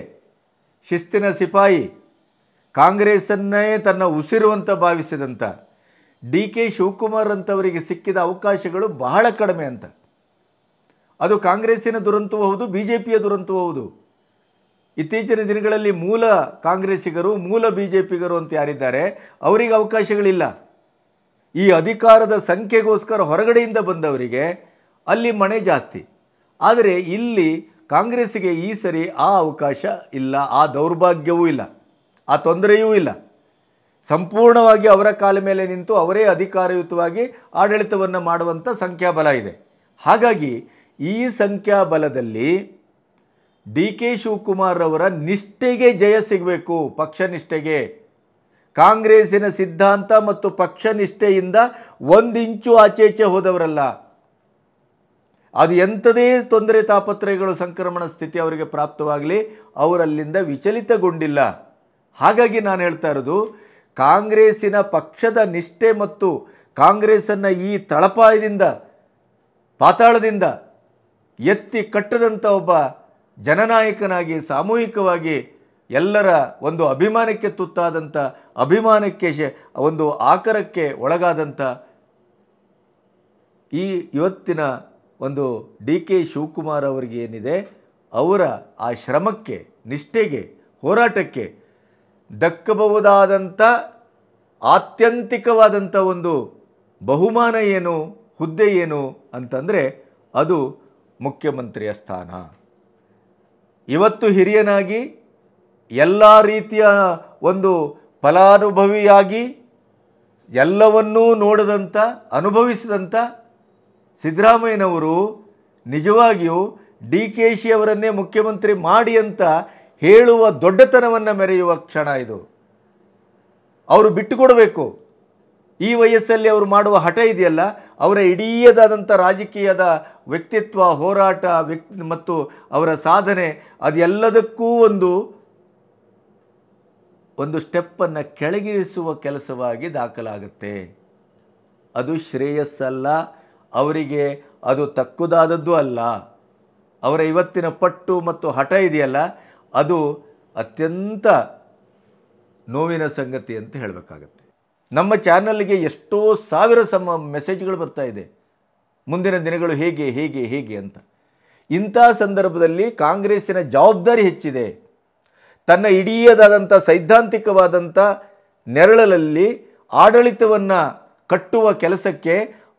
ಶಿಸ್ತಿನ ಸಿಪಾಯಿ ಕಾಂಗ್ರೆಸ್ಸನ್ನೇ ತನ್ನ ಉಸಿರುವಂತ ಭಾವಿಸಿದಂಥ ಡಿ ಕೆ ಶಿವಕುಮಾರ್ ಅಂತವರಿಗೆ ಸಿಕ್ಕಿದ ಅವಕಾಶಗಳು ಬಹಳ ಕಡಿಮೆ ಅಂತ ಅದು ಕಾಂಗ್ರೆಸ್ಸಿನ ದುರಂತವೂ ಹೌದು ಬಿ ಜೆ ಪಿಯ ದುರಂತವೂ ಹೌದು ಇತ್ತೀಚಿನ ದಿನಗಳಲ್ಲಿ ಮೂಲ ಕಾಂಗ್ರೆಸ್ಸಿಗರು ಮೂಲ ಬಿ ಜೆ ಪಿಗರು ಅಂತ ಯಾರಿದ್ದಾರೆ ಅವರಿಗೆ ಅವಕಾಶಗಳಿಲ್ಲ ಈ ಅಧಿಕಾರದ ಸಂಖ್ಯೆಗೋಸ್ಕರ ಹೊರಗಡೆಯಿಂದ ಬಂದವರಿಗೆ ಅಲ್ಲಿ ಮಣೆ ಜಾಸ್ತಿ ಆದರೆ ಇಲ್ಲಿ ಕಾಂಗ್ರೆಸ್ಸಿಗೆ ಈ ಸರಿ ಆ ಅವಕಾಶ ಇಲ್ಲ ಆ ದೌರ್ಭಾಗ್ಯವೂ ಇಲ್ಲ ಆ ತೊಂದರೆಯೂ ಇಲ್ಲ ಸಂಪೂರ್ಣವಾಗಿ ಅವರ ಕಾಲ ಮೇಲೆ ನಿಂತು ಅವರೇ ಅಧಿಕಾರಯುತವಾಗಿ ಆಡಳಿತವನ್ನು ಮಾಡುವಂಥ ಸಂಖ್ಯಾಬಲ ಇದೆ ಹಾಗಾಗಿ ಈ ಸಂಖ್ಯಾಬಲದಲ್ಲಿ ಡಿ ಕೆ ಶಿವಕುಮಾರ್ ಅವರ ನಿಷ್ಠೆಗೆ ಜಯ ಸಿಗಬೇಕು ಪಕ್ಷ ನಿಷ್ಠೆಗೆ ಕಾಂಗ್ರೆಸ್ಸಿನ ಸಿದ್ಧಾಂತ ಮತ್ತು ಪಕ್ಷ ನಿಷ್ಠೆಯಿಂದ ಒಂದು ಇಂಚು ಆಚೆಚೆ ಹೋದವರಲ್ಲ ಅದು ಎಂಥದೇ ತೊಂದರೆ ತಾಪತ್ರಯಗಳು ಸಂಕ್ರಮಣ ಸ್ಥಿತಿ ಅವರಿಗೆ ಪ್ರಾಪ್ತವಾಗಲಿ ಅವರಲ್ಲಿಂದ ವಿಚಲಿತಗೊಂಡಿಲ್ಲ ಹಾಗಾಗಿ ನಾನು ಹೇಳ್ತಾ ಇರೋದು ಕಾಂಗ್ರೆಸ್ಸಿನ ಪಕ್ಷದ ನಿಷ್ಠೆ ಮತ್ತು ಕಾಂಗ್ರೆಸ್ಸನ್ನು ಈ ತಳಪಾಯದಿಂದ ಪಾತಾಳದಿಂದ ಎತ್ತಿ ಕಟ್ಟದಂಥ ಒಬ್ಬ ಜನನಾಯಕನಾಗಿ ಸಾಮೂಹಿಕವಾಗಿ ಎಲ್ಲರ ಒಂದು ಅಭಿಮಾನಕ್ಕೆ ತುತ್ತಾದಂಥ ಅಭಿಮಾನಕ್ಕೆ ಒಂದು ಆಕರಕ್ಕೆ ಒಳಗಾದಂಥ ಈ ಇವತ್ತಿನ ಒಂದು ಡಿ ಕೆ ಶಿವಕುಮಾರ್ ಅವರಿಗೆ ಏನಿದೆ ಅವರ ಆ ಶ್ರಮಕ್ಕೆ ನಿಷ್ಠೆಗೆ ಹೋರಾಟಕ್ಕೆ ದಕ್ಕಬಹುದಾದಂಥ ಆತ್ಯಂತಿಕವಾದಂಥ ಒಂದು ಬಹುಮಾನ ಏನು ಹುದ್ದೆ ಏನು ಅಂತಂದರೆ ಅದು ಮುಖ್ಯಮಂತ್ರಿಯ ಸ್ಥಾನ ಇವತ್ತು ಹಿರಿಯನಾಗಿ ಎಲ್ಲ ರೀತಿಯ ಒಂದು ಫಲಾನುಭವಿಯಾಗಿ ಎಲ್ಲವನ್ನೂ ನೋಡದಂಥ ಅನುಭವಿಸಿದಂಥ ಸಿದ್ದರಾಮಯ್ಯನವರು ನಿಜವಾಗಿಯೂ ಡಿ ಕೆ ಶಿ ಅವರನ್ನೇ ಮುಖ್ಯಮಂತ್ರಿ ಮಾಡಿ ಅಂತ ಹೇಳುವ ದೊಡ್ಡತನವನ್ನು ಮೆರೆಯುವ ಕ್ಷಣ ಇದು ಅವರು ಬಿಟ್ಟುಕೊಡಬೇಕು ಈ ವಯಸ್ಸಲ್ಲಿ ಅವರು ಮಾಡುವ ಹಠ ಇದೆಯಲ್ಲ ಅವರ ಇಡೀದಾದಂಥ ರಾಜಕೀಯದ ವ್ಯಕ್ತಿತ್ವ ಹೋರಾಟ ವ್ಯಕ್ ಮತ್ತು ಅವರ ಸಾಧನೆ ಅದೆಲ್ಲದಕ್ಕೂ ಒಂದು ಒಂದು ಸ್ಟೆಪ್ಪನ್ನು ಕೆಳಗಿಳಿಸುವ ಕೆಲಸವಾಗಿ ದಾಖಲಾಗುತ್ತೆ ಅದು ಶ್ರೇಯಸ್ಸಲ್ಲ ಅವರಿಗೆ ಅದು ತಕ್ಕುದಾದದ್ದು ಅಲ್ಲ ಅವರ ಇವತ್ತಿನ ಪಟ್ಟು ಮತ್ತು ಹಠ ಇದೆಯಲ್ಲ ಅದು ಅತ್ಯಂತ ನೋವಿನ ಸಂಗತಿ ಅಂತ ಹೇಳಬೇಕಾಗತ್ತೆ ನಮ್ಮ ಚಾನಲ್ಗೆ ಎಷ್ಟೋ ಸಾವಿರ ಸಮ ಮೆಸೇಜ್ಗಳು ಬರ್ತಾ ಇದೆ ಮುಂದಿನ ದಿನಗಳು ಹೇಗೆ ಹೇಗೆ ಹೇಗೆ ಅಂತ ಇಂಥ ಸಂದರ್ಭದಲ್ಲಿ ಕಾಂಗ್ರೆಸ್ಸಿನ ಜವಾಬ್ದಾರಿ ಹೆಚ್ಚಿದೆ ತನ್ನ ಇಡೀದಾದಂಥ ಸೈದ್ಧಾಂತಿಕವಾದಂಥ ನೆರಳಲ್ಲಿ ಆಡಳಿತವನ್ನು ಕಟ್ಟುವ ಕೆಲಸಕ್ಕೆ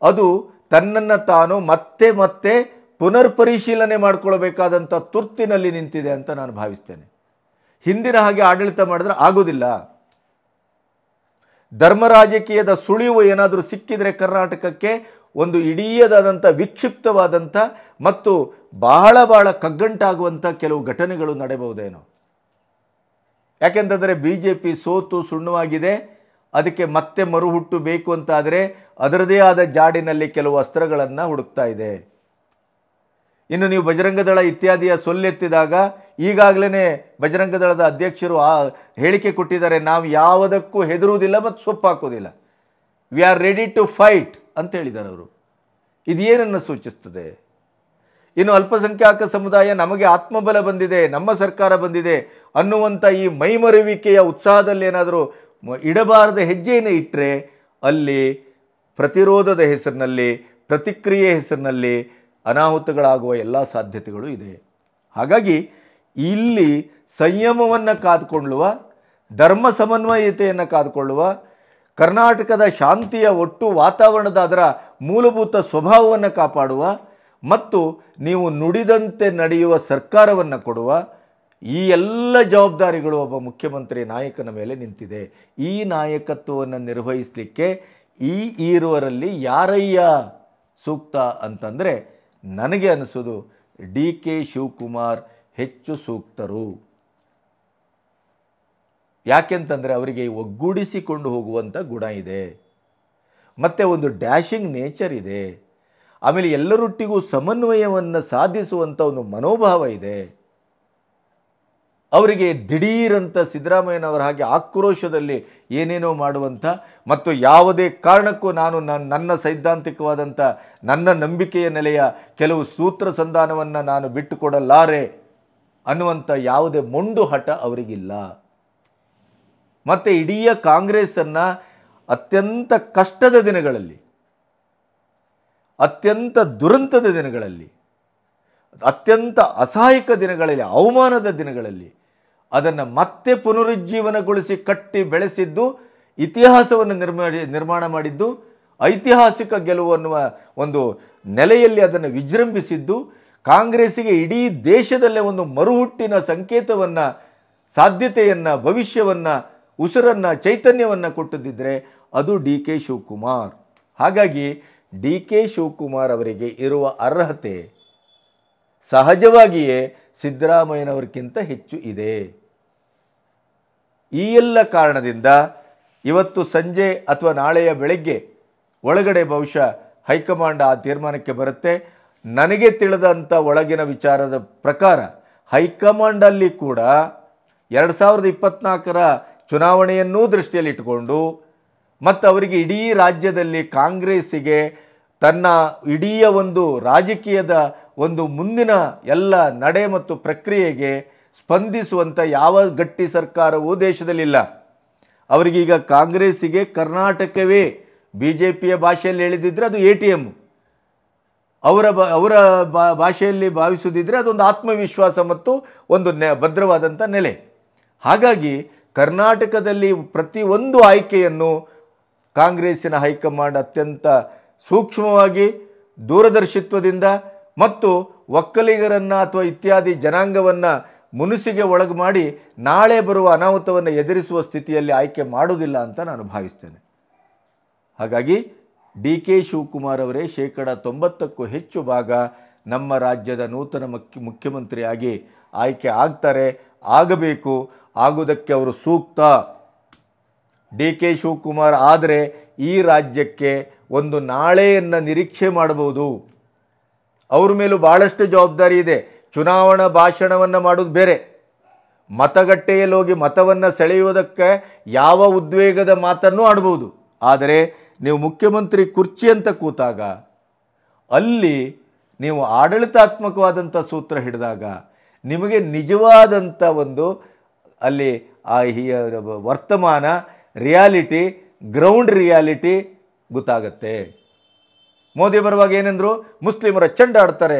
ಅದು ತನ್ನನ್ನು ತಾನು ಮತ್ತೆ ಮತ್ತೆ ಪುನರ್ ಪರಿಶೀಲನೆ ಮಾಡಿಕೊಳ್ಬೇಕಾದಂಥ ತುರ್ತಿನಲ್ಲಿ ನಿಂತಿದೆ ಅಂತ ನಾನು ಭಾವಿಸ್ತೇನೆ ಹಿಂದಿನ ಹಾಗೆ ಆಡಳಿತ ಮಾಡಿದ್ರೆ ಆಗೋದಿಲ್ಲ ಧರ್ಮ ರಾಜಕೀಯದ ಸುಳಿವು ಏನಾದರೂ ಸಿಕ್ಕಿದರೆ ಕರ್ನಾಟಕಕ್ಕೆ ಒಂದು ಇಡೀಯದಾದಂಥ ವಿಕ್ಷಿಪ್ತವಾದಂಥ ಮತ್ತು ಬಹಳ ಬಹಳ ಕಗ್ಗಂಟಾಗುವಂಥ ಕೆಲವು ಘಟನೆಗಳು ನಡೆಬಹುದೇನೋ ಯಾಕೆಂತಂದರೆ ಬಿ ಜೆ ಪಿ ಸೋತು ಸುಣ್ಣವಾಗಿದೆ ಅದಕ್ಕೆ ಮತ್ತೆ ಹುಟ್ಟು ಬೇಕು ಅಂತಾದರೆ ಅದರದೇ ಆದ ಜಾಡಿನಲ್ಲಿ ಕೆಲವು ಅಸ್ತ್ರಗಳನ್ನು ಹುಡುಕ್ತಾ ಇದೆ ಇನ್ನು ನೀವು ಬಜರಂಗದಳ ಇತ್ಯಾದಿಯ ಸೊಲ್ಲೆತ್ತಿದಾಗ ಈಗಾಗಲೇ ಬಜರಂಗದಳದ ಅಧ್ಯಕ್ಷರು ಆ ಹೇಳಿಕೆ ಕೊಟ್ಟಿದ್ದಾರೆ ನಾವು ಯಾವುದಕ್ಕೂ ಹೆದರುವುದಿಲ್ಲ ಮತ್ತು ಸೊಪ್ಪು ಹಾಕೋದಿಲ್ಲ we are ready to fight ಅಂತೇಳಿದ್ದಾರೆ ಅವರು ಇದೇನನ್ನು ಸೂಚಿಸ್ತದೆ ಇನ್ನು ಅಲ್ಪಸಂಖ್ಯಾತ ಸಮುದಾಯ ನಮಗೆ ಆತ್ಮಬಲ ಬಂದಿದೆ ನಮ್ಮ ಸರ್ಕಾರ ಬಂದಿದೆ ಅನ್ನುವಂಥ ಈ ಮೈಮರವಿಕೆಯ ಉತ್ಸಾಹದಲ್ಲಿ ಏನಾದರೂ ಇಡಬಾರದ ಹೆಜ್ಜೆಯನ್ನು ಇಟ್ಟರೆ ಅಲ್ಲಿ ಪ್ರತಿರೋಧದ ಹೆಸರಿನಲ್ಲಿ ಪ್ರತಿಕ್ರಿಯೆ ಹೆಸರಿನಲ್ಲಿ ಅನಾಹುತಗಳಾಗುವ ಎಲ್ಲ ಸಾಧ್ಯತೆಗಳು ಇದೆ ಹಾಗಾಗಿ ಇಲ್ಲಿ ಸಂಯಮವನ್ನು ಕಾದುಕೊಳ್ಳುವ ಧರ್ಮ ಸಮನ್ವಯತೆಯನ್ನು ಕಾದುಕೊಳ್ಳುವ ಕರ್ನಾಟಕದ ಶಾಂತಿಯ ಒಟ್ಟು ವಾತಾವರಣದ ಅದರ ಮೂಲಭೂತ ಸ್ವಭಾವವನ್ನು ಕಾಪಾಡುವ ಮತ್ತು ನೀವು ನುಡಿದಂತೆ ನಡೆಯುವ ಸರ್ಕಾರವನ್ನು ಕೊಡುವ ಈ ಎಲ್ಲ ಜವಾಬ್ದಾರಿಗಳು ಒಬ್ಬ ಮುಖ್ಯಮಂತ್ರಿ ನಾಯಕನ ಮೇಲೆ ನಿಂತಿದೆ ಈ ನಾಯಕತ್ವವನ್ನು ನಿರ್ವಹಿಸಲಿಕ್ಕೆ ಈ ಈರುವರಲ್ಲಿ ಯಾರಯ್ಯ ಸೂಕ್ತ ಅಂತಂದರೆ ನನಗೆ ಅನಿಸೋದು ಡಿ ಕೆ ಶಿವಕುಮಾರ್ ಹೆಚ್ಚು ಸೂಕ್ತರು ಯಾಕೆಂತಂದರೆ ಅವರಿಗೆ ಒಗ್ಗೂಡಿಸಿಕೊಂಡು ಹೋಗುವಂಥ ಗುಣ ಇದೆ ಮತ್ತು ಒಂದು ಡ್ಯಾಶಿಂಗ್ ನೇಚರ್ ಇದೆ ಆಮೇಲೆ ಎಲ್ಲರೊಟ್ಟಿಗೂ ಸಮನ್ವಯವನ್ನು ಸಾಧಿಸುವಂಥ ಒಂದು ಮನೋಭಾವ ಇದೆ ಅವರಿಗೆ ದಿಢೀರಂಥ ಸಿದ್ದರಾಮಯ್ಯನವರ ಹಾಗೆ ಆಕ್ರೋಶದಲ್ಲಿ ಏನೇನೋ ಮಾಡುವಂಥ ಮತ್ತು ಯಾವುದೇ ಕಾರಣಕ್ಕೂ ನಾನು ನನ್ನ ಸೈದ್ಧಾಂತಿಕವಾದಂಥ ನನ್ನ ನಂಬಿಕೆಯ ನೆಲೆಯ ಕೆಲವು ಸೂತ್ರ ಸಂಧಾನವನ್ನು ನಾನು ಬಿಟ್ಟುಕೊಡಲಾರೆ ಅನ್ನುವಂಥ ಯಾವುದೇ ಮೊಂಡು ಹಠ ಅವರಿಗಿಲ್ಲ ಮತ್ತು ಇಡೀ ಕಾಂಗ್ರೆಸ್ಸನ್ನು ಅತ್ಯಂತ ಕಷ್ಟದ ದಿನಗಳಲ್ಲಿ ಅತ್ಯಂತ ದುರಂತದ ದಿನಗಳಲ್ಲಿ ಅತ್ಯಂತ ಅಸಹಾಯಕ ದಿನಗಳಲ್ಲಿ ಅವಮಾನದ ದಿನಗಳಲ್ಲಿ ಅದನ್ನು ಮತ್ತೆ ಪುನರುಜ್ಜೀವನಗೊಳಿಸಿ ಕಟ್ಟಿ ಬೆಳೆಸಿದ್ದು ಇತಿಹಾಸವನ್ನು ನಿರ್ಮಾಣ ಮಾಡಿದ್ದು ಐತಿಹಾಸಿಕ ಗೆಲುವು ಅನ್ನುವ ಒಂದು ನೆಲೆಯಲ್ಲಿ ಅದನ್ನು ವಿಜೃಂಭಿಸಿದ್ದು ಕಾಂಗ್ರೆಸ್ಸಿಗೆ ಇಡೀ ದೇಶದಲ್ಲೇ ಒಂದು ಮರುಹುಟ್ಟಿನ ಸಂಕೇತವನ್ನು ಸಾಧ್ಯತೆಯನ್ನು ಭವಿಷ್ಯವನ್ನು ಉಸಿರನ್ನು ಚೈತನ್ಯವನ್ನು ಕೊಟ್ಟದಿದ್ದರೆ ಅದು ಡಿ ಕೆ ಶಿವಕುಮಾರ್ ಹಾಗಾಗಿ ಡಿ ಕೆ ಶಿವಕುಮಾರ್ ಅವರಿಗೆ ಇರುವ ಅರ್ಹತೆ ಸಹಜವಾಗಿಯೇ ಸಿದ್ದರಾಮಯ್ಯನವ್ರಿಗಿಂತ ಹೆಚ್ಚು ಇದೆ ಈ ಎಲ್ಲ ಕಾರಣದಿಂದ ಇವತ್ತು ಸಂಜೆ ಅಥವಾ ನಾಳೆಯ ಬೆಳಗ್ಗೆ ಒಳಗಡೆ ಬಹುಶಃ ಹೈಕಮಾಂಡ್ ಆ ತೀರ್ಮಾನಕ್ಕೆ ಬರುತ್ತೆ ನನಗೆ ತಿಳಿದಂಥ ಒಳಗಿನ ವಿಚಾರದ ಪ್ರಕಾರ ಹೈಕಮಾಂಡಲ್ಲಿ ಕೂಡ ಎರಡು ಸಾವಿರದ ಇಪ್ಪತ್ನಾಲ್ಕರ ಚುನಾವಣೆಯನ್ನೂ ದೃಷ್ಟಿಯಲ್ಲಿಟ್ಟುಕೊಂಡು ಮತ್ತು ಅವರಿಗೆ ಇಡೀ ರಾಜ್ಯದಲ್ಲಿ ಕಾಂಗ್ರೆಸ್ಸಿಗೆ ತನ್ನ ಇಡೀ ಒಂದು ರಾಜಕೀಯದ ಒಂದು ಮುಂದಿನ ಎಲ್ಲ ನಡೆ ಮತ್ತು ಪ್ರಕ್ರಿಯೆಗೆ ಸ್ಪಂದಿಸುವಂಥ ಯಾವ ಗಟ್ಟಿ ಸರ್ಕಾರವೂ ದೇಶದಲ್ಲಿಲ್ಲ ಅವರಿಗೀಗ ಕಾಂಗ್ರೆಸ್ಸಿಗೆ ಕರ್ನಾಟಕವೇ ಬಿ ಜೆ ಪಿಯ ಭಾಷೆಯಲ್ಲಿ ಹೇಳಿದಿದ್ದರೆ ಅದು ಎ ಟಿ ಎಮ್ ಅವರ ಬ ಅವರ ಭಾಷೆಯಲ್ಲಿ ಭಾವಿಸುವುದಿದ್ದರೆ ಅದೊಂದು ಆತ್ಮವಿಶ್ವಾಸ ಮತ್ತು ಒಂದು ನೆ ಭದ್ರವಾದಂಥ ನೆಲೆ ಹಾಗಾಗಿ ಕರ್ನಾಟಕದಲ್ಲಿ ಪ್ರತಿಯೊಂದು ಆಯ್ಕೆಯನ್ನು ಕಾಂಗ್ರೆಸ್ಸಿನ ಹೈಕಮಾಂಡ್ ಅತ್ಯಂತ ಸೂಕ್ಷ್ಮವಾಗಿ ದೂರದರ್ಶಿತ್ವದಿಂದ ಮತ್ತು ಒಕ್ಕಲಿಗರನ್ನು ಅಥವಾ ಇತ್ಯಾದಿ ಜನಾಂಗವನ್ನು ಮುನಿಸಿಗೆ ಒಳಗೆ ಮಾಡಿ ನಾಳೆ ಬರುವ ಅನಾಹುತವನ್ನು ಎದುರಿಸುವ ಸ್ಥಿತಿಯಲ್ಲಿ ಆಯ್ಕೆ ಮಾಡೋದಿಲ್ಲ ಅಂತ ನಾನು ಭಾವಿಸ್ತೇನೆ ಹಾಗಾಗಿ ಡಿ ಕೆ ಶಿವಕುಮಾರ್ ಅವರೇ ಶೇಕಡ ತೊಂಬತ್ತಕ್ಕೂ ಹೆಚ್ಚು ಭಾಗ ನಮ್ಮ ರಾಜ್ಯದ ನೂತನ ಮುಖ್ಯಮಂತ್ರಿಯಾಗಿ ಆಯ್ಕೆ ಆಗ್ತಾರೆ ಆಗಬೇಕು ಆಗುವುದಕ್ಕೆ ಅವರು ಸೂಕ್ತ ಡಿ ಕೆ ಶಿವಕುಮಾರ್ ಆದರೆ ಈ ರಾಜ್ಯಕ್ಕೆ ಒಂದು ನಾಳೆಯನ್ನು ನಿರೀಕ್ಷೆ ಮಾಡಬಹುದು ಅವ್ರ ಮೇಲೂ ಭಾಳಷ್ಟು ಜವಾಬ್ದಾರಿ ಇದೆ ಚುನಾವಣಾ ಭಾಷಣವನ್ನು ಮಾಡೋದು ಬೇರೆ ಮತಗಟ್ಟೆಯಲ್ಲಿ ಹೋಗಿ ಮತವನ್ನು ಸೆಳೆಯುವುದಕ್ಕೆ ಯಾವ ಉದ್ವೇಗದ ಮಾತನ್ನು ಆಡ್ಬೋದು ಆದರೆ ನೀವು ಮುಖ್ಯಮಂತ್ರಿ ಕುರ್ಚಿ ಅಂತ ಕೂತಾಗ ಅಲ್ಲಿ ನೀವು ಆಡಳಿತಾತ್ಮಕವಾದಂಥ ಸೂತ್ರ ಹಿಡಿದಾಗ ನಿಮಗೆ ನಿಜವಾದಂಥ ಒಂದು ಅಲ್ಲಿ ಆ ವರ್ತಮಾನ ರಿಯಾಲಿಟಿ ಗ್ರೌಂಡ್ ರಿಯಾಲಿಟಿ ಗೊತ್ತಾಗತ್ತೆ ಮೋದಿ ಬರುವಾಗ ಏನೆಂದರು ಮುಸ್ಲಿಮರ ಚಂಡಾಡ್ತಾರೆ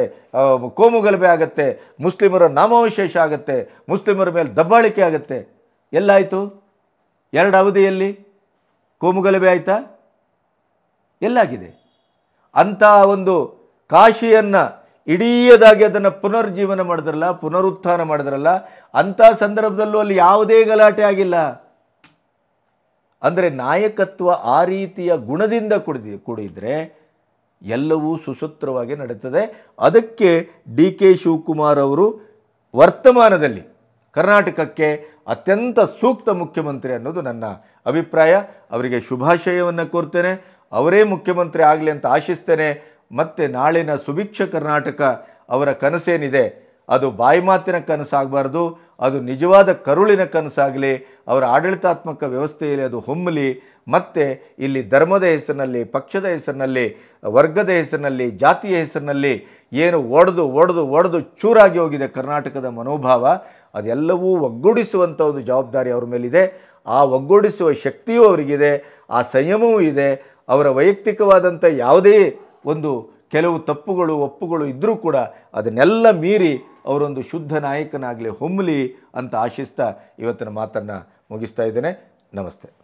ಕೋಮು ಗಲಭೆ ಆಗುತ್ತೆ ಮುಸ್ಲಿಮರ ನಾಮವಿಶೇಷ ಆಗುತ್ತೆ ಮುಸ್ಲಿಮರ ಮೇಲೆ ದಬ್ಬಾಳಿಕೆ ಆಗುತ್ತೆ ಎಲ್ಲಾಯಿತು ಎರಡು ಅವಧಿಯಲ್ಲಿ ಕೋಮುಗಲಭೆ ಆಯಿತಾ ಎಲ್ಲಾಗಿದೆ ಅಂಥ ಒಂದು ಕಾಶಿಯನ್ನು ಇಡೀದಾಗಿ ಅದನ್ನು ಪುನರ್ಜೀವನ ಮಾಡಿದ್ರಲ್ಲ ಪುನರುತ್ಥಾನ ಮಾಡಿದ್ರಲ್ಲ ಅಂಥ ಸಂದರ್ಭದಲ್ಲೂ ಅಲ್ಲಿ ಯಾವುದೇ ಗಲಾಟೆ ಆಗಿಲ್ಲ ಅಂದರೆ ನಾಯಕತ್ವ ಆ ರೀತಿಯ ಗುಣದಿಂದ ಕುಡಿದ ಕುಡಿದ್ರೆ ಎಲ್ಲವೂ ಸುಸೂತ್ರವಾಗಿ ನಡೀತದೆ ಅದಕ್ಕೆ ಡಿ ಕೆ ಶಿವಕುಮಾರ್ ಅವರು ವರ್ತಮಾನದಲ್ಲಿ ಕರ್ನಾಟಕಕ್ಕೆ ಅತ್ಯಂತ ಸೂಕ್ತ ಮುಖ್ಯಮಂತ್ರಿ ಅನ್ನೋದು ನನ್ನ ಅಭಿಪ್ರಾಯ ಅವರಿಗೆ ಶುಭಾಶಯವನ್ನು ಕೋರ್ತೇನೆ ಅವರೇ ಮುಖ್ಯಮಂತ್ರಿ ಆಗಲಿ ಅಂತ ಆಶಿಸ್ತೇನೆ ಮತ್ತು ನಾಳಿನ ಸುಭಿಕ್ಷ ಕರ್ನಾಟಕ ಅವರ ಕನಸೇನಿದೆ ಅದು ಬಾಯಿ ಮಾತಿನ ಕನಸಾಗಬಾರ್ದು ಅದು ನಿಜವಾದ ಕರುಳಿನ ಕನಸಾಗಲಿ ಅವರ ಆಡಳಿತಾತ್ಮಕ ವ್ಯವಸ್ಥೆಯಲ್ಲಿ ಅದು ಹೊಮ್ಮಲಿ ಮತ್ತು ಇಲ್ಲಿ ಧರ್ಮದ ಹೆಸರಿನಲ್ಲಿ ಪಕ್ಷದ ಹೆಸರಿನಲ್ಲಿ ವರ್ಗದ ಹೆಸರಿನಲ್ಲಿ ಜಾತಿಯ ಹೆಸರಿನಲ್ಲಿ ಏನು ಒಡೆದು ಒಡೆದು ಒಡೆದು ಚೂರಾಗಿ ಹೋಗಿದೆ ಕರ್ನಾಟಕದ ಮನೋಭಾವ ಅದೆಲ್ಲವೂ ಒಗ್ಗೂಡಿಸುವಂಥ ಒಂದು ಜವಾಬ್ದಾರಿ ಅವ್ರ ಮೇಲಿದೆ ಆ ಒಗ್ಗೂಡಿಸುವ ಶಕ್ತಿಯೂ ಅವರಿಗಿದೆ ಆ ಸಂಯಮವೂ ಇದೆ ಅವರ ವೈಯಕ್ತಿಕವಾದಂಥ ಯಾವುದೇ ಒಂದು ಕೆಲವು ತಪ್ಪುಗಳು ಒಪ್ಪುಗಳು ಇದ್ದರೂ ಕೂಡ ಅದನ್ನೆಲ್ಲ ಮೀರಿ ಅವರೊಂದು ಶುದ್ಧ ನಾಯಕನಾಗಲಿ ಹೊಮ್ಮಲಿ ಅಂತ ಆಶಿಸ್ತಾ ಇವತ್ತಿನ ಮಾತನ್ನು ಮುಗಿಸ್ತಾ ಇದ್ದೇನೆ ನಮಸ್ತೆ